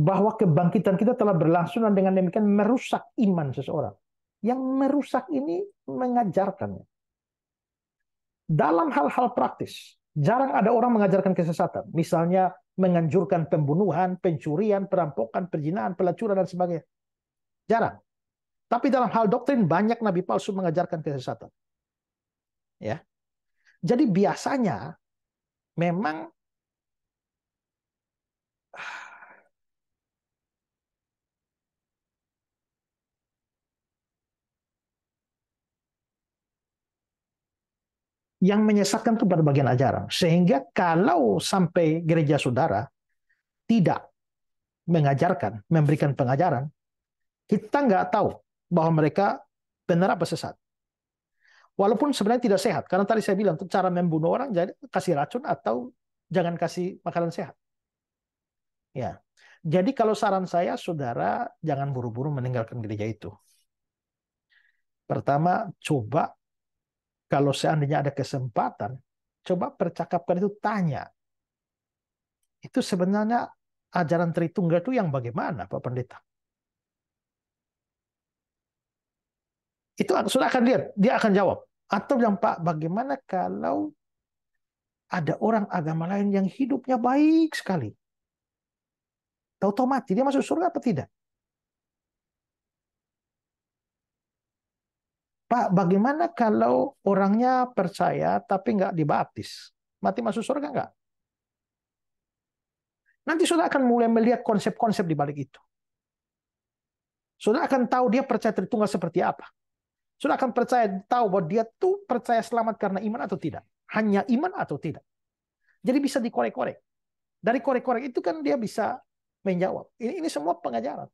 bahwa kebangkitan kita telah berlangsung dan dengan demikian merusak iman seseorang. Yang merusak ini mengajarkannya. Dalam hal-hal praktis, jarang ada orang mengajarkan kesesatan. Misalnya menganjurkan pembunuhan, pencurian, perampokan, perjinaan, pelacuran, dan sebagainya. Jarang. Tapi dalam hal doktrin banyak nabi palsu mengajarkan kesesatan. Ya. Jadi biasanya memang yang menyesatkan itu pada bagian ajaran. Sehingga kalau sampai gereja saudara tidak mengajarkan, memberikan pengajaran, kita nggak tahu bahwa mereka benar apa sesat. Walaupun sebenarnya tidak sehat, karena tadi saya bilang cara membunuh orang jadi kasih racun atau jangan kasih makanan sehat. Ya. Jadi kalau saran saya, saudara jangan buru-buru meninggalkan gereja itu. Pertama, coba kalau seandainya ada kesempatan, coba percakapkan itu tanya. Itu sebenarnya ajaran Tritunggal itu yang bagaimana, Pak Pendeta? Itu sudah akan lihat, dia akan jawab. Atau yang Pak, bagaimana kalau ada orang agama lain yang hidupnya baik sekali? Tahu-tahu mati, dia masuk surga apa tidak? Pak, bagaimana kalau orangnya percaya tapi nggak dibaptis? Mati masuk surga nggak? Nanti sudah akan mulai melihat konsep-konsep di balik itu. Sudah akan tahu dia percaya tertunggal seperti apa. Sudah akan percaya tahu bahwa dia tuh percaya selamat karena iman atau tidak. Hanya iman atau tidak. Jadi bisa dikorek-korek. Dari korek-korek itu kan dia bisa menjawab. Ini ini semua pengajaran.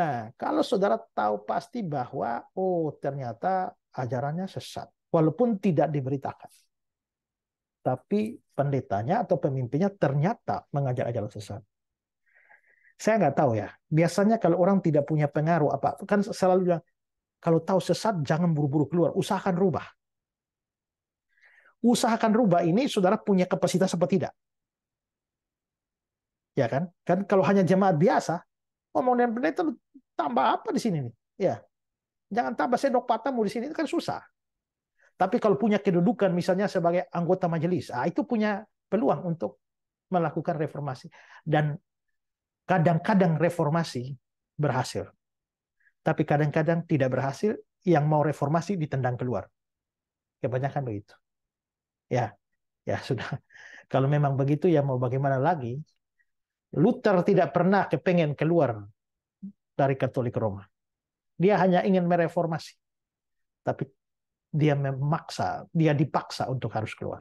Nah, kalau saudara tahu pasti bahwa oh ternyata ajarannya sesat walaupun tidak diberitakan. Tapi pendetanya atau pemimpinnya ternyata mengajar ajaran sesat. Saya nggak tahu ya. Biasanya kalau orang tidak punya pengaruh apa, kan selalu bilang kalau tahu sesat, jangan buru-buru keluar. Usahakan rubah. Usahakan rubah ini saudara punya kapasitas apa tidak? Ya kan? Kan kalau hanya jemaat biasa, ngomong benar pendeta tambah apa di sini nih? Ya. Jangan tambah sendok patahmu di sini, itu kan susah. Tapi kalau punya kedudukan misalnya sebagai anggota majelis, ah, itu punya peluang untuk melakukan reformasi. Dan kadang-kadang reformasi berhasil tapi kadang-kadang tidak berhasil, yang mau reformasi ditendang keluar. Kebanyakan begitu. Ya, ya sudah. Kalau memang begitu ya mau bagaimana lagi? Luther tidak pernah kepengen keluar dari Katolik Roma. Dia hanya ingin mereformasi. Tapi dia memaksa, dia dipaksa untuk harus keluar.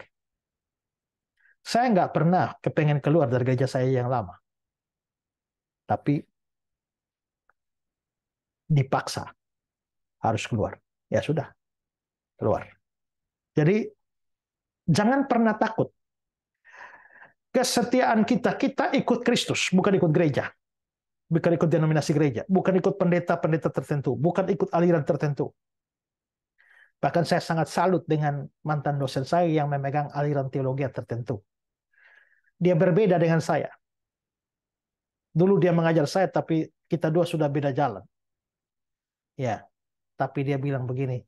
Saya nggak pernah kepengen keluar dari gereja saya yang lama. Tapi dipaksa harus keluar. Ya sudah, keluar. Jadi jangan pernah takut. Kesetiaan kita, kita ikut Kristus, bukan ikut gereja. Bukan ikut denominasi gereja, bukan ikut pendeta-pendeta tertentu, bukan ikut aliran tertentu. Bahkan saya sangat salut dengan mantan dosen saya yang memegang aliran teologi tertentu. Dia berbeda dengan saya. Dulu dia mengajar saya, tapi kita dua sudah beda jalan. Ya. Tapi dia bilang begini,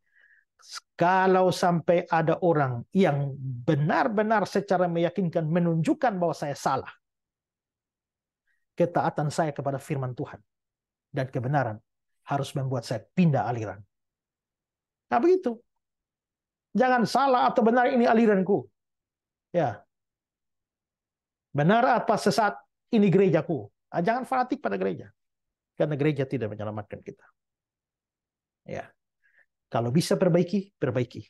kalau sampai ada orang yang benar-benar secara meyakinkan menunjukkan bahwa saya salah, ketaatan saya kepada firman Tuhan dan kebenaran harus membuat saya pindah aliran. Nah begitu. Jangan salah atau benar ini aliranku. Ya. Benar apa sesat ini gerejaku. Nah, jangan fanatik pada gereja. Karena gereja tidak menyelamatkan kita. Ya. Kalau bisa perbaiki, perbaiki.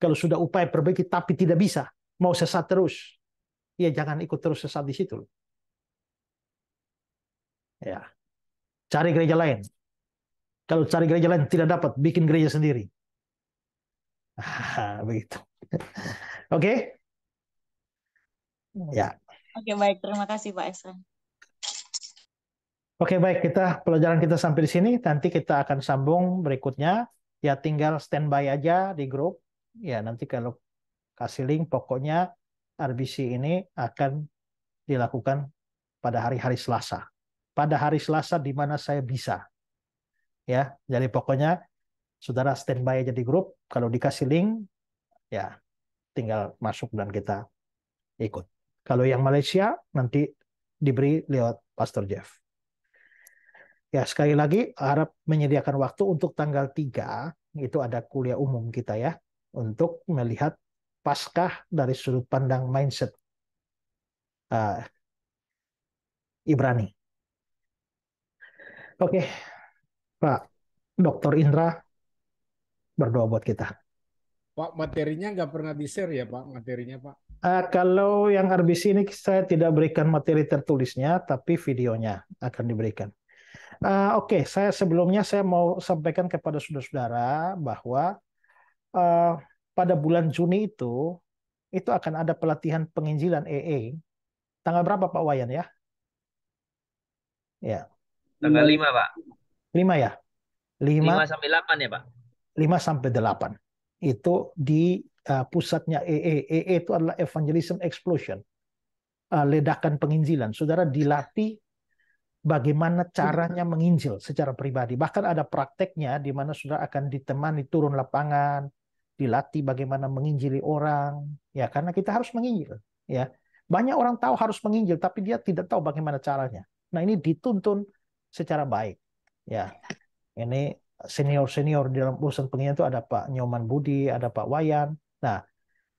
Kalau sudah upaya perbaiki tapi tidak bisa, mau sesat terus, ya jangan ikut terus sesat di situ. Ya. Cari gereja lain. Kalau cari gereja lain tidak dapat, bikin gereja sendiri. Begitu. Oke? Okay? Ya. Oke, baik. Terima kasih Pak Esra. Oke, baik. Kita pelajaran kita sampai di sini. Nanti kita akan sambung berikutnya. Ya tinggal standby aja di grup. Ya nanti kalau kasih link, pokoknya RBC ini akan dilakukan pada hari-hari Selasa. Pada hari Selasa di mana saya bisa. Ya, jadi pokoknya saudara standby aja di grup. Kalau dikasih link, ya tinggal masuk dan kita ikut. Kalau yang Malaysia nanti diberi lewat Pastor Jeff. Ya, sekali lagi harap menyediakan waktu untuk tanggal 3, itu ada kuliah umum kita ya, untuk melihat paskah dari sudut pandang mindset uh, Ibrani. Oke, okay. Pak Dokter Indra berdoa buat kita. Pak, materinya nggak pernah di-share ya Pak, materinya Pak? Uh, kalau yang RBC ini saya tidak berikan materi tertulisnya, tapi videonya akan diberikan. Eh, oke, okay. saya sebelumnya saya mau sampaikan kepada saudara-saudara bahwa uh, pada bulan Juni itu itu akan ada pelatihan penginjilan EE. E. Tanggal berapa Pak Wayan ya? Ya. Tanggal 5, Pak. 5 ya? 5, 5 sampai 8 ya, Pak. 5 sampai 8. Itu di uh, pusatnya EE. EE e itu adalah Evangelism Explosion. Uh, ledakan penginjilan. Saudara dilatih bagaimana hmm. caranya menginjil secara pribadi. Bahkan ada prakteknya di mana sudah akan ditemani turun lapangan, dilatih bagaimana menginjili orang, ya karena kita harus menginjil, ya. Banyak orang tahu harus menginjil tapi dia tidak tahu bagaimana caranya. Nah, ini dituntun secara baik, ya. Ini senior-senior dalam urusan penginjil itu ada Pak Nyoman Budi, ada Pak Wayan. Nah,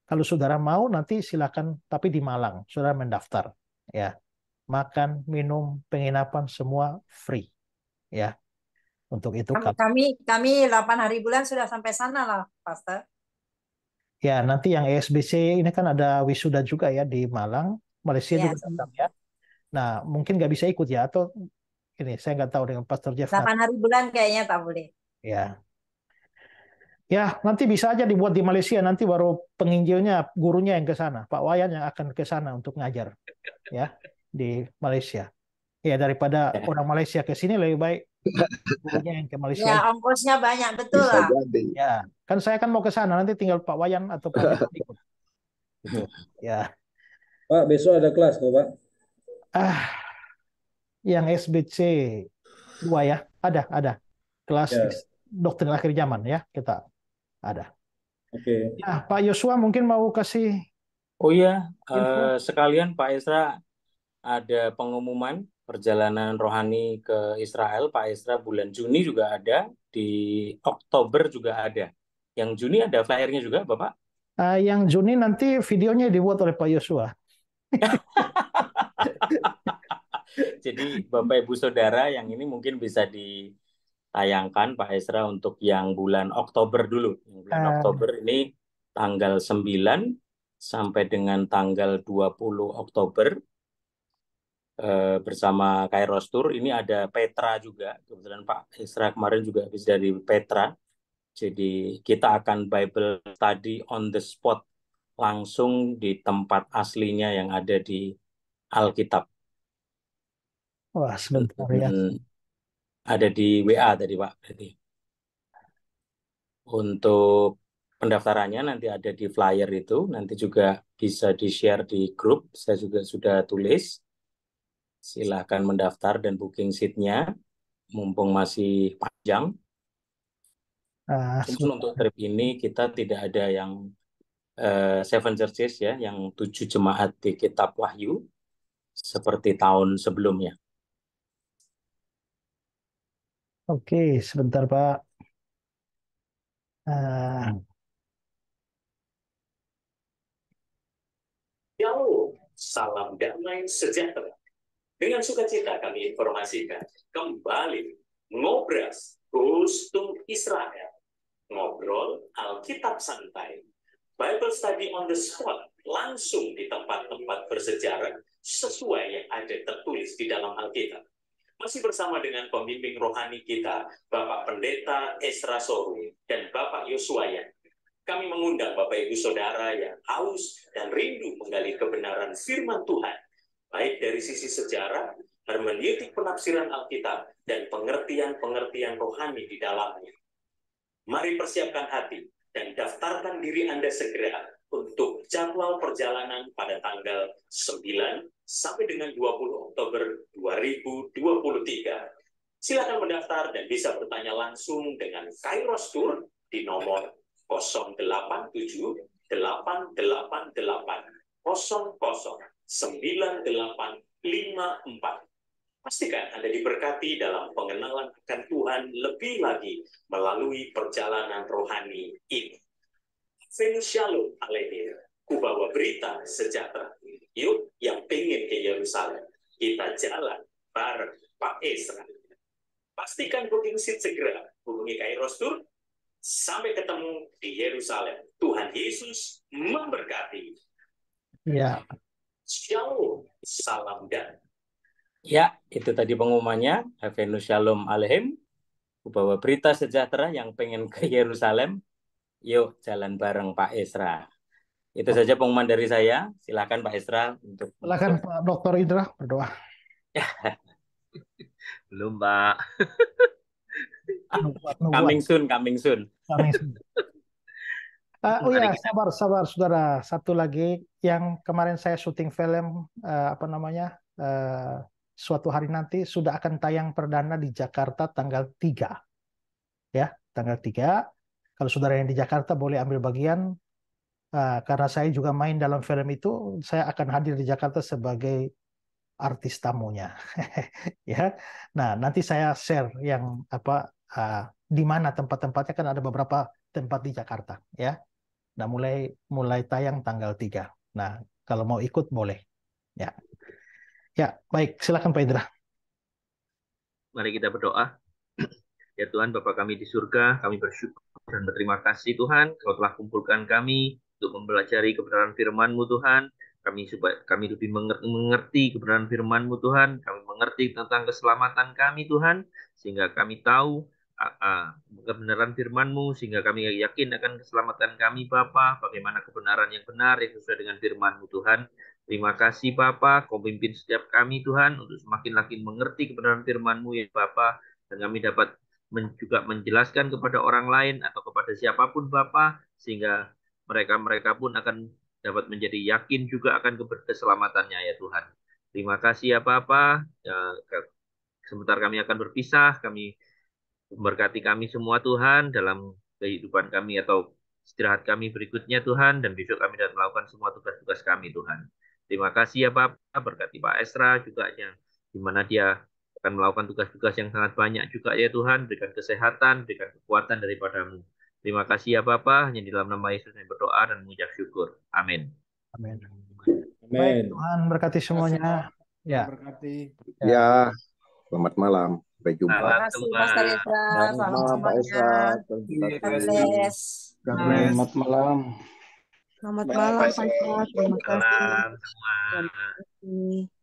kalau saudara mau nanti silakan tapi di Malang, saudara mendaftar, ya makan, minum, penginapan semua free. Ya. Untuk itu kami kami 8 hari bulan sudah sampai sana lah, Pastor. Ya, nanti yang ESBC ini kan ada wisuda juga ya di Malang, Malaysia ya. juga datang ya. Nah, mungkin nggak bisa ikut ya atau ini saya nggak tahu dengan Pastor Jeff. 8 hari bulan kayaknya tak boleh. Ya. Ya, nanti bisa aja dibuat di Malaysia. Nanti baru penginjilnya, gurunya yang ke sana, Pak Wayan yang akan ke sana untuk ngajar. Ya, di Malaysia. Ya daripada ya. orang Malaysia ke sini lebih baik yang ke Malaysia. Ya ongkosnya banyak betul lah. Ya kan saya kan mau ke sana nanti tinggal Pak Wayan atau Pak ikut. Gitu. ya. Pak besok ada kelas kok Pak. Ah yang SBC dua ya ada ada kelas ya. doktrin akhir zaman ya kita ada. Oke. Okay. Ya Pak Yosua mungkin mau kasih. Oh iya, uh, sekalian Pak Esra ada pengumuman perjalanan rohani ke Israel, Pak Isra bulan Juni juga ada, di Oktober juga ada. Yang Juni ada flyernya juga, Bapak? Uh, yang Juni nanti videonya dibuat oleh Pak Yosua. Jadi Bapak Ibu Saudara yang ini mungkin bisa ditayangkan Pak Esra untuk yang bulan Oktober dulu. Yang bulan uh, Oktober ini tanggal 9 sampai dengan tanggal 20 Oktober Eh, bersama Kairos Tour. Ini ada Petra juga. Kebetulan Pak Isra kemarin juga habis dari Petra. Jadi kita akan Bible study on the spot langsung di tempat aslinya yang ada di Alkitab. Wah, sebentar ya. Hmm, ada di WA tadi, Pak. Jadi untuk pendaftarannya nanti ada di flyer itu, nanti juga bisa di-share di grup. Saya juga sudah tulis silahkan mendaftar dan booking seatnya mumpung masih panjang. Uh, untuk trip ini kita tidak ada yang uh, seven churches ya, yang tujuh jemaat di Kitab Wahyu seperti tahun sebelumnya. Oke, sebentar Pak. Uh... salam damai sejahtera. Dengan sukacita kami informasikan kembali ngobras Gustum Israel, ngobrol Alkitab santai, Bible study on the spot, langsung di tempat-tempat bersejarah sesuai yang ada tertulis di dalam Alkitab. Masih bersama dengan pembimbing rohani kita, Bapak Pendeta Esra Soru dan Bapak Yosua Kami mengundang Bapak Ibu Saudara yang haus dan rindu menggali kebenaran firman Tuhan baik dari sisi sejarah, hermeneutik penafsiran Alkitab, dan pengertian-pengertian rohani di dalamnya. Mari persiapkan hati dan daftarkan diri Anda segera untuk jadwal perjalanan pada tanggal 9 sampai dengan 20 Oktober 2023. Silakan mendaftar dan bisa bertanya langsung dengan Kairos Tour di nomor 087 888 00 9854. Pastikan Anda diberkati dalam pengenalan akan Tuhan lebih lagi melalui perjalanan rohani ini. Venus Shalom ku Kubawa berita sejahtera. Yuk yang pengen ke Yerusalem, kita jalan bareng Pak Esra. Pastikan booking seat segera. Hubungi Kairos Tour. Sampai ketemu di Yerusalem. Tuhan Yesus memberkati. Ya. Shalom. Salam dan. Ya, itu tadi pengumumannya. Havenu Shalom Alehem. Bawa berita sejahtera yang pengen ke Yerusalem. Yuk jalan bareng Pak Esra. Itu saja pengumuman dari saya. Silakan Pak Esra untuk Silakan Pak Dokter Indra berdoa. Belum, Pak. coming soon, coming soon. Coming soon. Uh, oh ya, sabar, sabar, saudara. Satu lagi yang kemarin saya syuting film uh, apa namanya uh, suatu hari nanti sudah akan tayang perdana di Jakarta tanggal 3. Ya, tanggal 3. Kalau saudara yang di Jakarta boleh ambil bagian uh, karena saya juga main dalam film itu, saya akan hadir di Jakarta sebagai artis tamunya. ya. Nah, nanti saya share yang apa uh, di mana tempat-tempatnya kan ada beberapa tempat di Jakarta, ya. Nah, mulai mulai tayang tanggal 3. Nah, kalau mau ikut boleh. Ya. Ya, baik, silakan Pak Indra. Mari kita berdoa. Ya Tuhan, Bapa kami di surga, kami bersyukur dan berterima kasih Tuhan, Kau telah kumpulkan kami untuk mempelajari kebenaran firman-Mu Tuhan. Kami supaya kami lebih mengerti kebenaran firman-Mu Tuhan, kami mengerti tentang keselamatan kami Tuhan, sehingga kami tahu kebenaran firman-Mu sehingga kami yakin akan keselamatan kami Bapa, bagaimana kebenaran yang benar yang sesuai dengan firman-Mu Tuhan. Terima kasih Bapa, kau pimpin setiap kami Tuhan untuk semakin lagi mengerti kebenaran firman-Mu ya Bapa dan kami dapat men juga menjelaskan kepada orang lain atau kepada siapapun Bapa sehingga mereka-mereka pun akan dapat menjadi yakin juga akan keberkeselamatannya ya Tuhan. Terima kasih ya Bapak. Ya, sebentar kami akan berpisah, kami Memberkati kami semua Tuhan dalam kehidupan kami atau istirahat kami berikutnya Tuhan dan besok kami dapat melakukan semua tugas-tugas kami Tuhan. Terima kasih ya Bapak, berkati Pak Esra juga yang di mana dia akan melakukan tugas-tugas yang sangat banyak juga ya Tuhan. Berikan kesehatan, berikan kekuatan daripadamu. Terima kasih ya Bapak, hanya di dalam nama Yesus yang berdoa dan mengucap syukur. Amin. Amin. Amin. Tuhan berkati semuanya. Ya. Berkati. Ya. Selamat malam. Sampai jumpa. Nah, terima kasih Master Ezra. Selamat malam Pak Ezra. Iya, Selamat malam. Selamat malam Pak Ezra. Selamat malam. Terima kasih.